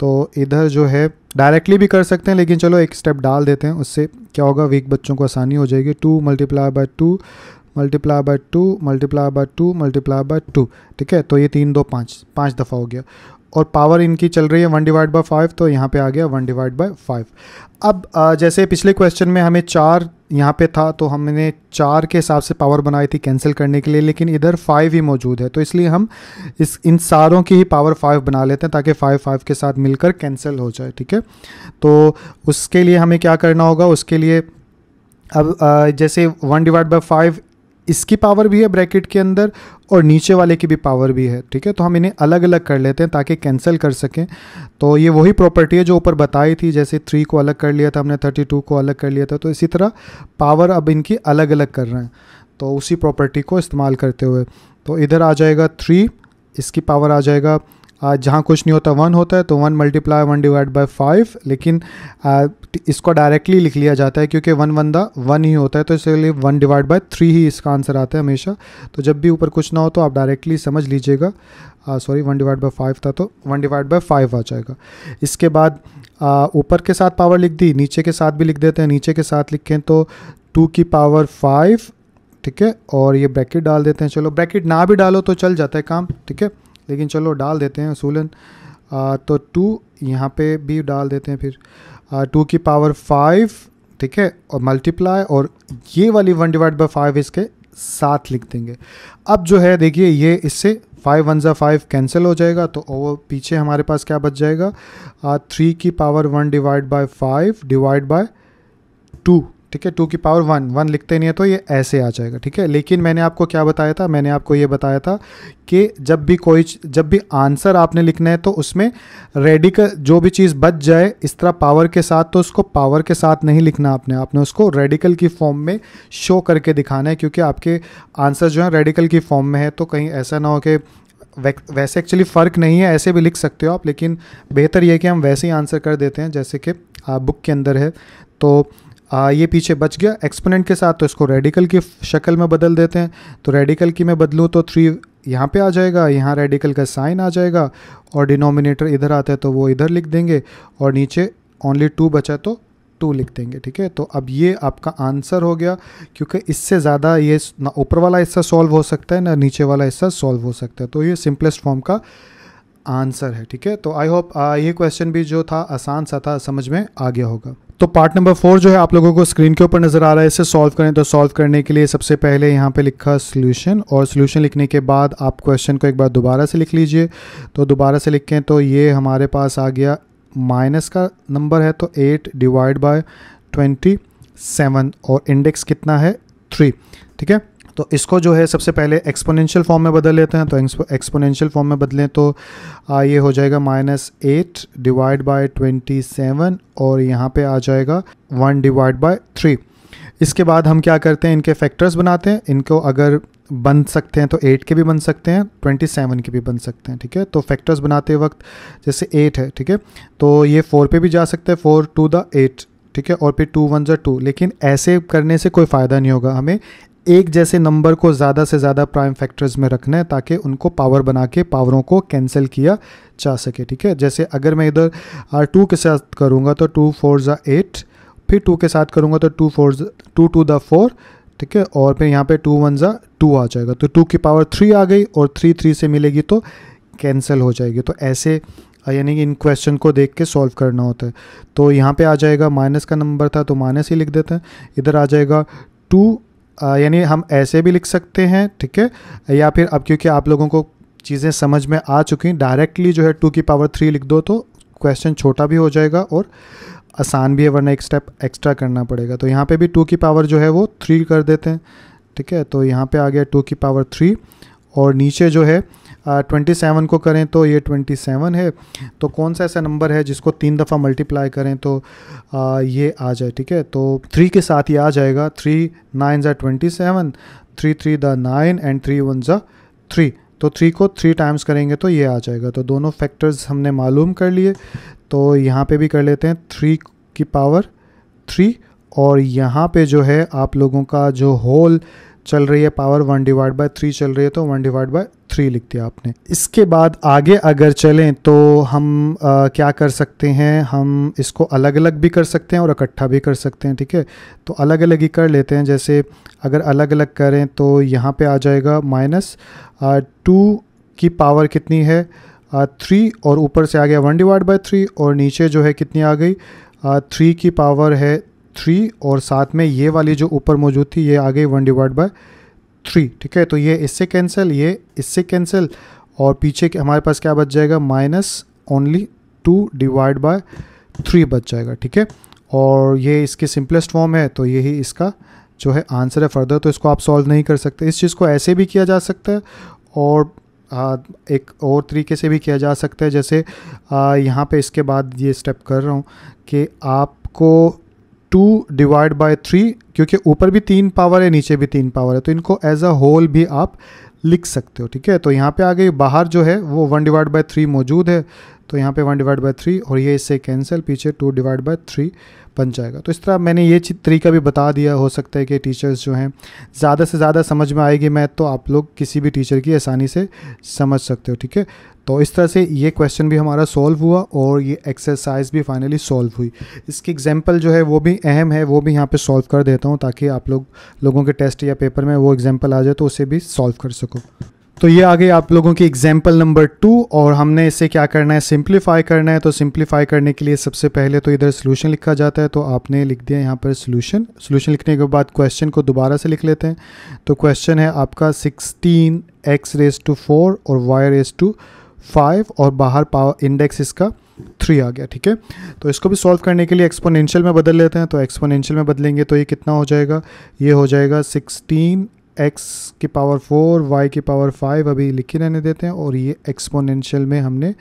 तो इधर जो है डायरेक्टली भी कर सकते हैं लेकिन चलो एक स्टेप डाल देते हैं उससे क्या होगा वीक बच्चों को आसानी हो जाएगी two multiply by two multiply by two multiply by two multiply by two ठीक है तो ये तीन दो पाँच पाँच दफ़ा हो गया और पावर इनकी चल रही है वन डिवाइड बाई फाइव तो यहाँ पे आ गया वन डिवाइड बाई फाइव अब जैसे पिछले क्वेश्चन में हमें चार यहाँ पे था तो हमने चार के हिसाब से पावर बनाई थी कैंसिल करने के लिए लेकिन इधर फाइव ही मौजूद है तो इसलिए हम इस इन सारों की ही पावर फाइव बना लेते हैं ताकि फाइव फाइव के साथ मिलकर कैंसिल हो जाए ठीक है तो उसके लिए हमें क्या करना होगा उसके लिए अब जैसे वन डिवाइड बाई फाइव इसकी पावर भी है ब्रैकेट के अंदर और नीचे वाले की भी पावर भी है ठीक है तो हम इन्हें अलग अलग कर लेते हैं ताकि कैंसिल कर सकें तो ये वही प्रॉपर्टी है जो ऊपर बताई थी जैसे थ्री को अलग कर लिया था हमने थर्टी टू को अलग कर लिया था तो इसी तरह पावर अब इनकी अलग अलग कर रहे हैं तो उसी प्रॉपर्टी को इस्तेमाल करते हुए तो इधर आ जाएगा थ्री इसकी पावर आ जाएगा जहाँ कुछ नहीं होता वन होता है तो one multiply one divide by five लेकिन इसको डायरेक्टली लिख लिया जाता है क्योंकि वन वन दा वन ही होता है तो इसलिए वन डिवाइड बाई थ्री ही इसका आंसर आता है हमेशा तो जब भी ऊपर कुछ ना हो तो आप डायरेक्टली समझ लीजिएगा sorry one divide by five था तो वन डिवाइड बाई फाइव आ जाएगा इसके बाद ऊपर के साथ पावर लिख दी नीचे के साथ भी लिख देते हैं नीचे के साथ लिखें तो टू की पावर फाइव ठीक है और ये ब्रैकेट डाल देते हैं चलो ब्रैकेट ना भी डालो तो चल जाता है काम ठीक है लेकिन चलो डाल देते हैं असूलन तो टू यहाँ पे भी डाल देते हैं फिर टू की पावर फाइव ठीक है और मल्टीप्लाई और ये वाली वन डिवाइड बाई फाइव इसके साथ लिख देंगे अब जो है देखिए ये इससे फाइव वन ज़ा फाइव कैंसिल हो जाएगा तो वो पीछे हमारे पास क्या बच जाएगा थ्री की power one divide by five divide by two ठीक है टू की पावर वन वन लिखते नहीं है तो ये ऐसे आ जाएगा ठीक है लेकिन मैंने आपको क्या बताया था मैंने आपको ये बताया था कि जब भी कोई जब भी आंसर आपने लिखना है तो उसमें रेडिकल जो भी चीज़ बच जाए इस तरह पावर के साथ तो उसको पावर के साथ नहीं लिखना आपने आपने उसको रेडिकल की फॉर्म में शो करके दिखाना है क्योंकि आपके आंसर जो है रेडिकल की फॉर्म में है तो कहीं ऐसा ना हो कि वैसे एक्चुअली फ़र्क नहीं है ऐसे भी लिख सकते हो आप लेकिन बेहतर यह कि हम वैसे ही आंसर कर देते हैं जैसे कि बुक के अंदर है तो आ, ये पीछे बच गया एक्सपोनेंट के साथ तो इसको रेडिकल की शक्ल में बदल देते हैं तो रेडिकल की मैं बदलूँ तो थ्री यहाँ पे आ जाएगा यहाँ रेडिकल का साइन आ जाएगा और डिनोमिनेटर इधर आता है तो वो इधर लिख देंगे और नीचे ओनली टू बचा तो टू लिख देंगे ठीक है तो अब ये आपका आंसर हो गया क्योंकि इससे ज़्यादा ये ना ऊपर वाला हिस्सा सॉल्व हो सकता है ना नीचे वाला हिस्सा सॉल्व हो सकता है तो ये सिंपलेस्ट फॉर्म का आंसर है ठीक है तो आई होप ये क्वेश्चन भी जो था आसान सा था समझ में आ गया होगा तो पार्ट नंबर फोर जो है आप लोगों को स्क्रीन के ऊपर नजर आ रहा है इसे सॉल्व करें तो सॉल्व करने के लिए सबसे पहले यहाँ पे लिखा सोल्यूशन और सोल्यूशन लिखने के बाद आप क्वेश्चन को एक बार दोबारा से लिख लीजिए तो दोबारा से लिखें तो ये हमारे पास आ गया माइनस का नंबर है तो eight divide by twenty seven और इंडेक्स कितना है थ्री ठीक है तो इसको जो है सबसे पहले एक्सपोनेंशियल फॉर्म में बदल लेते हैं तो एक्सपोनेंशियल फॉर्म में बदलें तो आ, ये हो जाएगा minus eight divide by twenty seven और यहाँ पे आ जाएगा वन डिवाइड बाय थ्री इसके बाद हम क्या करते हैं इनके फैक्टर्स बनाते हैं इनको अगर बन सकते हैं तो एट के भी बन सकते हैं ट्वेंटी सेवन के भी बन सकते हैं ठीक है तो फैक्टर्स बनाते वक्त जैसे एट है ठीक है तो ये फोर पे भी जा सकते हैं फोर टू द एट ठीक है और फिर टू वन जो टू लेकिन ऐसे करने से कोई फ़ायदा नहीं होगा हमें एक जैसे नंबर को ज़्यादा से ज़्यादा प्राइम फैक्टर्स में रखना है ताकि उनको पावर बना के पावरों को कैंसिल किया जा सके ठीक है जैसे अगर मैं इधर आर टू के साथ करूँगा तो टू फोर ज़ा एट फिर टू के साथ करूँगा तो two four two two the four ठीक है और फिर यहाँ पे टू वन ज़ा टू आ जाएगा तो टू की पावर थ्री आ गई और थ्री थ्री से मिलेगी तो कैंसिल हो जाएगी तो ऐसे यानी कि इन क्वेश्चन को देख के सॉल्व करना होता है तो यहाँ पे आ जाएगा माइनस का नंबर था तो माइनस ही लिख देते हैं इधर आ जाएगा टू यानी हम ऐसे भी लिख सकते हैं ठीक है या फिर अब क्योंकि आप लोगों को चीज़ें समझ में आ चुकी हैं डायरेक्टली जो है टू की पावर थ्री लिख दो तो क्वेश्चन छोटा भी हो जाएगा और आसान भी है वरना एक स्टेप एक्स्ट्रा करना पड़ेगा तो यहाँ पे भी टू की पावर जो है वो थ्री कर देते हैं ठीक है तो यहाँ पे आ गया टू की पावर थ्री और नीचे जो है ट्वेंटी सेवन को करें तो ये ट्वेंटी सेवन है तो कौन सा ऐसा नंबर है जिसको तीन दफ़ा मल्टीप्लाई करें तो आ, ये आ जाए ठीक है तो थ्री के साथ ये आ जाएगा थ्री नाइन ज़ा twenty seven three three the nine and three one ज़ा थ्री तो थ्री को थ्री टाइम्स करेंगे तो ये आ जाएगा तो दोनों फैक्टर्स हमने मालूम कर लिए तो यहाँ पे भी कर लेते हैं थ्री की पावर थ्री और यहाँ पे जो है आप लोगों का जो होल चल रही है power one divide by three चल रही है तो वन डिवाइड बाय थ्री लिख दिया आपने इसके बाद आगे अगर चलें तो हम आ, क्या कर सकते हैं हम इसको अलग अलग भी कर सकते हैं और इकट्ठा भी कर सकते हैं ठीक है तो अलग अलग ही कर लेते हैं जैसे अगर अलग अलग करें तो यहाँ पे आ जाएगा माइनस टू की पावर कितनी है थ्री और ऊपर से आ गया वन डिवाइड बाई थ्री और नीचे जो है कितनी आ गई थ्री की पावर है थ्री और साथ में ये वाली जो ऊपर मौजूद थी ये आ गई वन डिवाइड बाई थ्री ठीक है तो ये इससे कैंसिल ये इससे कैंसिल और पीछे के हमारे पास क्या बच जाएगा minus only two divide by three बच जाएगा ठीक है और ये इसके सिंपलेस्ट फॉर्म है तो यही इसका जो है आंसर है फर्दर तो इसको आप सॉल्व नहीं कर सकते इस चीज़ को ऐसे भी किया जा सकता है और आ, एक और तरीके से भी किया जा सकता है जैसे यहाँ पे इसके बाद ये स्टेप कर रहा हूँ कि आपको टू डिवाइड बाय थ्री क्योंकि ऊपर भी तीन पावर है नीचे भी तीन पावर है तो इनको एज अ होल भी आप लिख सकते हो ठीक है तो यहाँ पे आ गई बाहर जो है वो वन डिवाइड बाई थ्री मौजूद है तो यहाँ पे वन डिवाइड बाई थ्री और ये इससे कैंसिल पीछे टू डिवाइड बाई थ्री बन जाएगा तो इस तरह मैंने ये तरीका भी बता दिया हो सकता है कि टीचर्स जो हैं ज़्यादा से ज़्यादा समझ में आएगी मैथ तो आप लोग किसी भी टीचर की आसानी से समझ सकते हो ठीक है तो इस तरह से ये क्वेश्चन भी हमारा सॉल्व हुआ और ये एक्सरसाइज भी फाइनली सॉल्व हुई इसकी एग्जांपल जो है वो भी अहम है वो भी यहाँ पे सॉल्व कर देता हूँ ताकि आप लोग लोगों के टेस्ट या पेपर में वो एग्जांपल आ जाए तो उसे भी सॉल्व कर सको तो ये आ गई आप लोगों की एग्जाम्पल नंबर टू और हमने इसे क्या करना है सिंप्लीफाई करना है तो सिंप्लीफाई करने के लिए सबसे पहले तो इधर सोल्यूशन लिखा जाता है तो आपने लिख दिया यहाँ पर सोल्यूशन सोल्यूशन लिखने के बाद क्वेश्चन को दोबारा से लिख लेते हैं तो क्वेश्चन है आपका sixteen x raise to four और वाई रेस टू फाइव और बाहर पावर इंडेक्स इसका थ्री आ गया ठीक है तो इसको भी सॉल्व करने के लिए एक्सपोनेंशियल में बदल लेते हैं तो एक्सपोनेंशियल में बदलेंगे तो ये कितना हो जाएगा ये हो जाएगा सिक्सटीन एक्स की पावर फोर वाई की पावर फाइव अभी लिखे रहने देते हैं और ये एक्सपोनेंशियल में हमने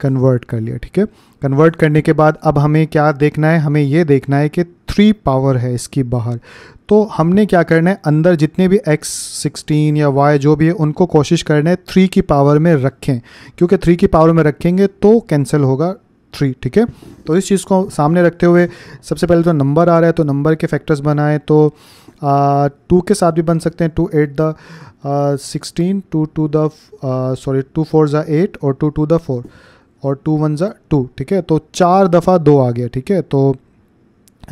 कन्वर्ट कर लिया ठीक है कन्वर्ट करने के बाद अब हमें क्या देखना है हमें ये देखना है कि थ्री पावर है इसकी बाहर तो हमने क्या करना है अंदर जितने भी एक्स सिक्सटीन या वाई जो भी है उनको कोशिश करना है थ्री की पावर में रखें क्योंकि थ्री की पावर में रखेंगे तो कैंसिल होगा थ्री ठीक है तो इस चीज़ को सामने रखते हुए सबसे पहले तो नंबर आ रहा है तो नंबर के फैक्टर्स बनाएं तो टू के साथ भी बन सकते हैं two eight the sixteen two two the sorry two four ज़ा एट और टू टू द फोर और टू वन ज़ा टू ठीक है तो चार दफ़ा दो आ गया ठीक है तो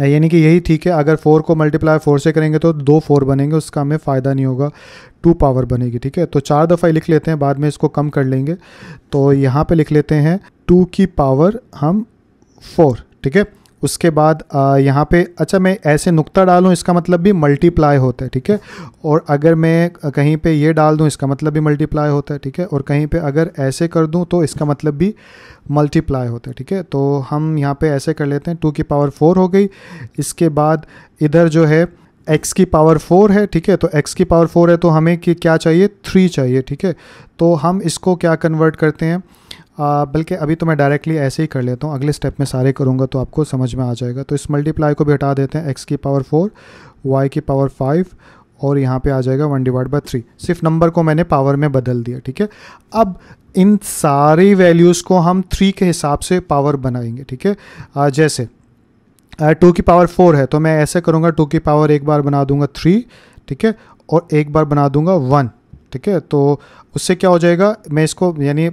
यानी कि यही ठीक है अगर फोर को मल्टीप्लाई फोर से करेंगे तो दो फोर बनेंगे उसका हमें फ़ायदा नहीं होगा टू पावर बनेगी ठीक है तो चार दफ़ा लिख लेते हैं बाद में इसको कम कर लेंगे तो यहाँ पे लिख लेते हैं टू की पावर हम फोर ठीक है उसके बाद यहाँ पे अच्छा मैं ऐसे नुक्ता डालूँ इसका मतलब भी मल्टीप्लाई होता है ठीक है और अगर मैं कहीं पे ये डाल दूँ इसका मतलब भी मल्टीप्लाई होता है ठीक है और कहीं पे अगर ऐसे कर दूँ तो इसका मतलब भी मल्टीप्लाई होता है ठीक है तो हम यहाँ पे ऐसे कर लेते हैं टू की पावर फोर हो गई इसके बाद इधर जो है एक्स की पावर फोर है ठीक है तो एक्स की पावर फोर है तो हमें कि क्या चाहिए थ्री चाहिए ठीक है तो हम इसको क्या कन्वर्ट करते हैं बल्कि अभी तो मैं डायरेक्टली ऐसे ही कर लेता हूँ अगले स्टेप में सारे करूँगा तो आपको समझ में आ जाएगा तो इस मल्टीप्लाई को भी हटा देते हैं एक्स की पावर फोर वाई की पावर फाइव और यहाँ पे आ जाएगा वन डिवाइड बाई थ्री सिर्फ नंबर को मैंने पावर में बदल दिया ठीक है अब इन सारी वैल्यूज़ को हम थ्री के हिसाब से पावर बनाएंगे ठीक है जैसे टू की पावर फोर है तो मैं ऐसे करूँगा टू की पावर एक बार बना दूंगा थ्री ठीक है और एक बार बना दूंगा वन ठीक है तो उससे क्या हो जाएगा मैं इसको यानी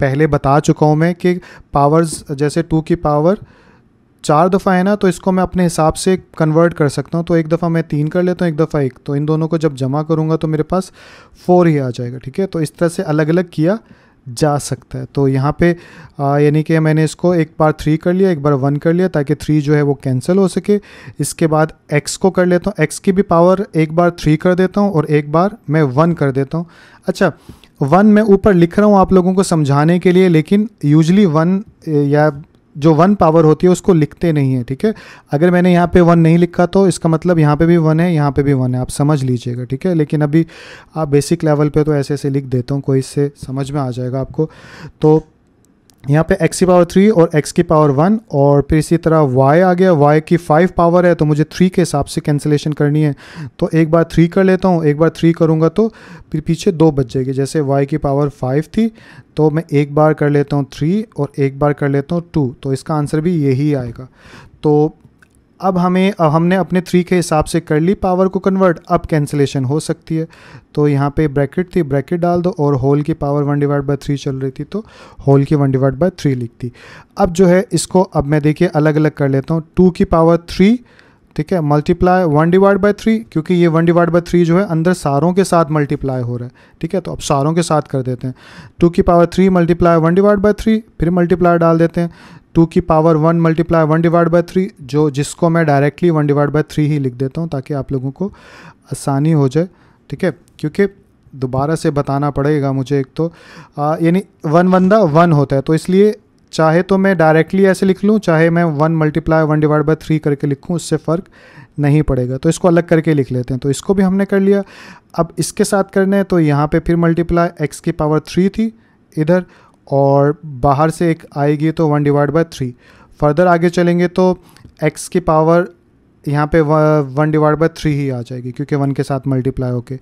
पहले बता चुका हूँ मैं कि पावर्स जैसे टू की पावर चार दफ़ा है ना तो इसको मैं अपने हिसाब से कन्वर्ट कर सकता हूँ तो एक दफ़ा मैं तीन कर लेता हूँ एक दफ़ा एक तो इन दोनों को जब जमा करूँगा तो मेरे पास फोर ही आ जाएगा ठीक है तो इस तरह से अलग अलग किया जा सकता है तो यहाँ पे यानी कि मैंने इसको एक बार थ्री कर लिया एक बार वन कर लिया ताकि थ्री जो है वो कैंसिल हो सके इसके बाद एक्स को कर लेता हूँ एक्स की भी पावर एक बार थ्री कर देता हूँ और एक बार मैं वन कर देता हूँ अच्छा वन मैं ऊपर लिख रहा हूँ आप लोगों को समझाने के लिए लेकिन यूजली वन या जो वन पावर होती है उसको लिखते नहीं है ठीक है अगर मैंने यहाँ पे वन नहीं लिखा तो इसका मतलब यहाँ पे भी वन है यहाँ पे भी वन है आप समझ लीजिएगा ठीक है लेकिन अभी आप बेसिक लेवल पे तो ऐसे ऐसे लिख देता हूँ कोई इससे समझ में आ जाएगा आपको तो यहाँ पे x की पावर थ्री और x की पावर वन और फिर इसी तरह y आ गया y की फाइव पावर है तो मुझे थ्री के हिसाब से कैंसिलेशन करनी है तो एक बार थ्री कर लेता हूँ एक बार थ्री करूँगा तो फिर पीछे दो बच जाएगी जैसे y की पावर फाइव थी तो मैं एक बार कर लेता हूँ थ्री और एक बार कर लेता हूँ टू तो इसका आंसर भी यही आएगा तो अब हमें अब हमने अपने थ्री के हिसाब से कर ली पावर को कन्वर्ट अब कैंसिलेशन हो सकती है तो यहाँ पे ब्रैकेट थी ब्रैकेट डाल दो और होल की power one divide by three चल रही थी तो होल की वन डिवाइड बाय थ्री लिख दी अब जो है इसको अब मैं देखिए अलग अलग कर लेता हूँ टू की पावर थ्री ठीक है multiply one divide by three क्योंकि ये वन डिवाइड बाई थ्री जो है अंदर सारों के साथ मल्टीप्लाई हो रहा है ठीक है तो अब सारों के साथ कर देते हैं टू की power three multiply one divide by three फिर मल्टीप्लाई डाल देते हैं टू की power one multiply one divide by three जो जिसको मैं directly one divide by three ही लिख देता हूँ ताकि आप लोगों को आसानी हो जाए ठीक है क्योंकि दोबारा से बताना पड़ेगा मुझे एक तो यानी वन वन दा वन होता है तो इसलिए चाहे तो मैं डायरेक्टली ऐसे लिख लूँ चाहे मैं one multiply one divide by three करके लिखूँ उससे फ़र्क नहीं पड़ेगा तो इसको अलग करके लिख लेते हैं तो इसको भी हमने कर लिया अब इसके साथ करने हैं तो यहाँ पे फिर मल्टीप्लाई एक्स की पावर थ्री थी इधर और बाहर से एक आएगी तो one divide by three further आगे चलेंगे तो एक्स की पावर यहाँ पे वन डिवाइड बाई थ्री ही आ जाएगी क्योंकि वन के साथ मल्टीप्लाई होके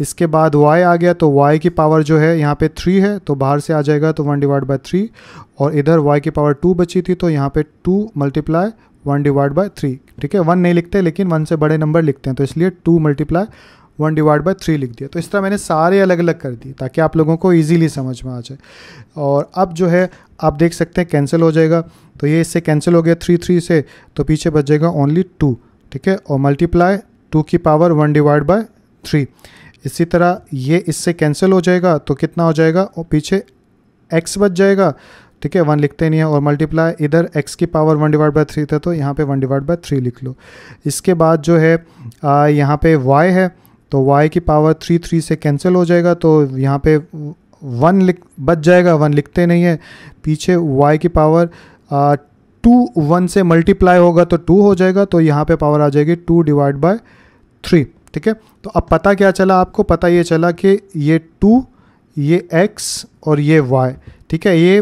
इसके बाद वाई आ गया तो वाई की पावर जो है यहाँ पे थ्री है तो बाहर से आ जाएगा तो वन डिवाइड बाई थ्री और इधर वाई की पावर टू बची थी तो यहाँ पे two multiply one divide by three ठीक है वन नहीं लिखते लेकिन वन से बड़े नंबर लिखते हैं तो इसलिए two multiply one divide by three लिख दिया तो इस तरह मैंने सारे अलग अलग कर दिए ताकि आप लोगों को ईज़ीली समझ में आ जाए और अब जो है आप देख सकते हैं कैंसिल हो जाएगा तो ये इससे कैंसिल हो गया थ्री थ्री से तो पीछे बच जाएगा ओनली टू ठीक है और मल्टीप्लाई टू की power one divide by three इसी तरह ये इससे कैंसिल हो जाएगा तो कितना हो जाएगा और पीछे एक्स बच जाएगा ठीक है वन लिखते नहीं है और मल्टीप्लाई इधर एक्स की power one divide by three था तो यहाँ पे वन डिवाइड बाय थ्री लिख लो इसके बाद जो है यहाँ पे वाई है तो y की पावर थ्री थ्री से कैंसिल हो जाएगा तो यहाँ पे वन लिख बच जाएगा वन लिखते नहीं है पीछे y की पावर टू वन से मल्टीप्लाई होगा तो टू हो जाएगा तो यहाँ पे पावर आ जाएगी टू डिवाइड बाय थ्री ठीक है तो अब पता क्या चला आपको पता ये चला कि ये टू ये एक्स और ये वाई ठीक है ये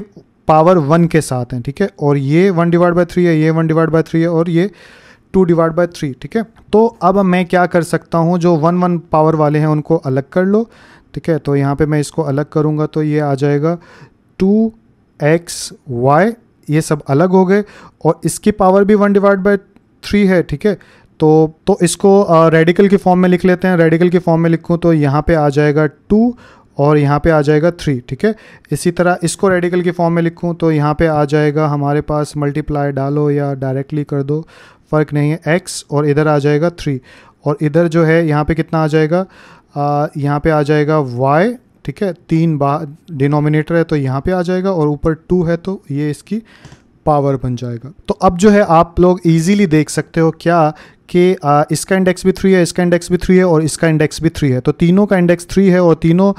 पावर वन के साथ हैं ठीक है और ये वन डिवाइड बाई थ्री है ये वन डिवाइड बाई थ्री है और ये टू डिवाइड बाय थ्री ठीक है तो अब मैं क्या कर सकता हूँ जो वन वन पावर वाले हैं उनको अलग कर लो ठीक है तो यहाँ पे मैं इसको अलग करूँगा तो ये आ जाएगा टू एक्स वाई ये सब अलग हो गए और इसकी पावर भी वन डिवाइड बाई थ्री है ठीक है तो तो इसको रेडिकल के फॉर्म में लिख लेते हैं रेडिकल के फॉर्म में लिखूँ तो यहाँ पे आ जाएगा टू और यहाँ पे आ जाएगा थ्री ठीक है इसी तरह इसको रेडिकल के फॉर्म में लिखूँ तो यहाँ पे आ जाएगा हमारे पास मल्टीप्लाई डालो या डायरेक्टली कर दो फ़र्क नहीं है एक्स और इधर आ जाएगा थ्री और इधर जो है यहाँ पे कितना आ जाएगा यहाँ पे आ जाएगा वाई ठीक है तीन बार डिनोमिनेटर है तो यहाँ पे आ जाएगा और ऊपर टू है तो ये इसकी पावर बन जाएगा तो अब जो है आप लोग इजीली देख सकते हो क्या कि इसका इंडेक्स भी थ्री है इसका इंडेक्स भी थ्री है और इसका इंडेक्स भी थ्री है तो तीनों का इंडेक्स थ्री है और तीनों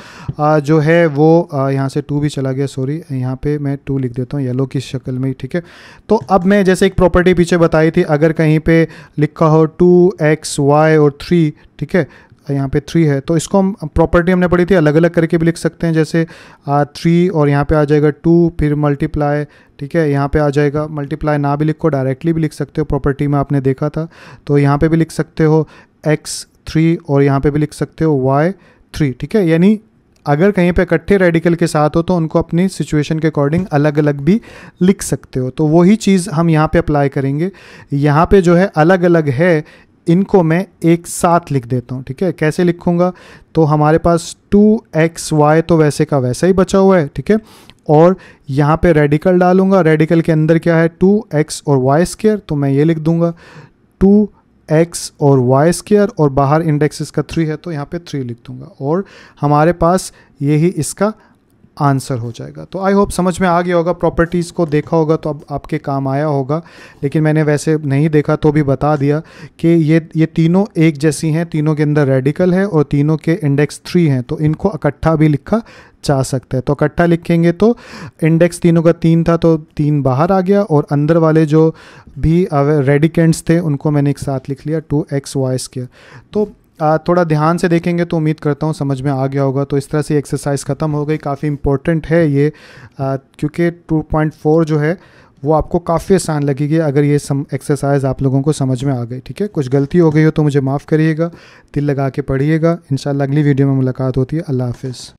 जो है वो यहाँ से टू भी चला गया सॉरी यहाँ पे मैं टू लिख देता हूँ येलो की शक्ल में ही ठीक है तो अब मैं जैसे एक प्रॉपर्टी पीछे बताई थी अगर कहीं पे लिखा हो टू एक्स वाई और थ्री ठीक है यहाँ पे थ्री है तो इसको हम प्रॉपर्टी हमने पढ़ी थी अलग अलग करके भी लिख सकते हैं जैसे थ्री और यहाँ पे आ जाएगा टू फिर मल्टीप्लाई ठीक है यहाँ पे आ जाएगा मल्टीप्लाई ना भी लिखो डायरेक्टली भी लिख सकते हो प्रॉपर्टी में आपने देखा था तो यहाँ पे भी लिख सकते हो एक्स थ्री और यहाँ पे भी लिख सकते हो वाई थ्री ठीक है यानी अगर कहीं पे इकट्ठे रेडिकल के साथ हो तो उनको अपनी सिचुएशन के अकॉर्डिंग अलग अलग भी लिख सकते हो तो वही चीज़ हम यहाँ पे अप्लाई करेंगे यहाँ पे जो है अलग अलग है इनको मैं एक साथ लिख देता हूँ ठीक है कैसे लिखूँगा तो हमारे पास टू एक्स वाई तो वैसे का वैसा ही बचा हुआ है ठीक है और यहाँ पे रेडिकल डालूंगा रेडिकल के अंदर क्या है टू एक्स और वाई स्केयर तो मैं ये लिख दूंगा टू एक्स और वाई स्केयर और बाहर इंडेक्स इसका थ्री है तो यहाँ पे थ्री लिख दूंगा और हमारे पास यही इसका आंसर हो जाएगा तो आई होप समझ में आ गया होगा प्रॉपर्टीज़ को देखा होगा तो अब आपके काम आया होगा लेकिन मैंने वैसे नहीं देखा तो भी बता दिया कि ये ये तीनों एक जैसी हैं तीनों के अंदर रेडिकल है और तीनों के इंडेक्स थ्री हैं तो इनको इकट्ठा भी लिखा जा सकता है तो इकट्ठा लिखेंगे तो इंडेक्स तीनों का तीन था तो तीन बाहर आ गया और अंदर वाले जो भी रेडिकेंट्स थे उनको मैंने एक साथ लिख लिया टू एक्स वाई स्केयर तो थोड़ा ध्यान से देखेंगे तो उम्मीद करता हूँ समझ में आ गया होगा तो इस तरह से एक्सरसाइज ख़त्म हो गई काफ़ी इंपॉर्टेंट है ये क्योंकि 2.4 जो है वो आपको काफ़ी आसान लगेगी अगर ये सम एक्सरसाइज आप लोगों को समझ में आ गई ठीक है कुछ गलती हो गई हो तो मुझे माफ़ करिएगा दिल लगा के पढ़िएगा इन अगली वीडियो में मुलाकात होती है अल्लाह हाफिज़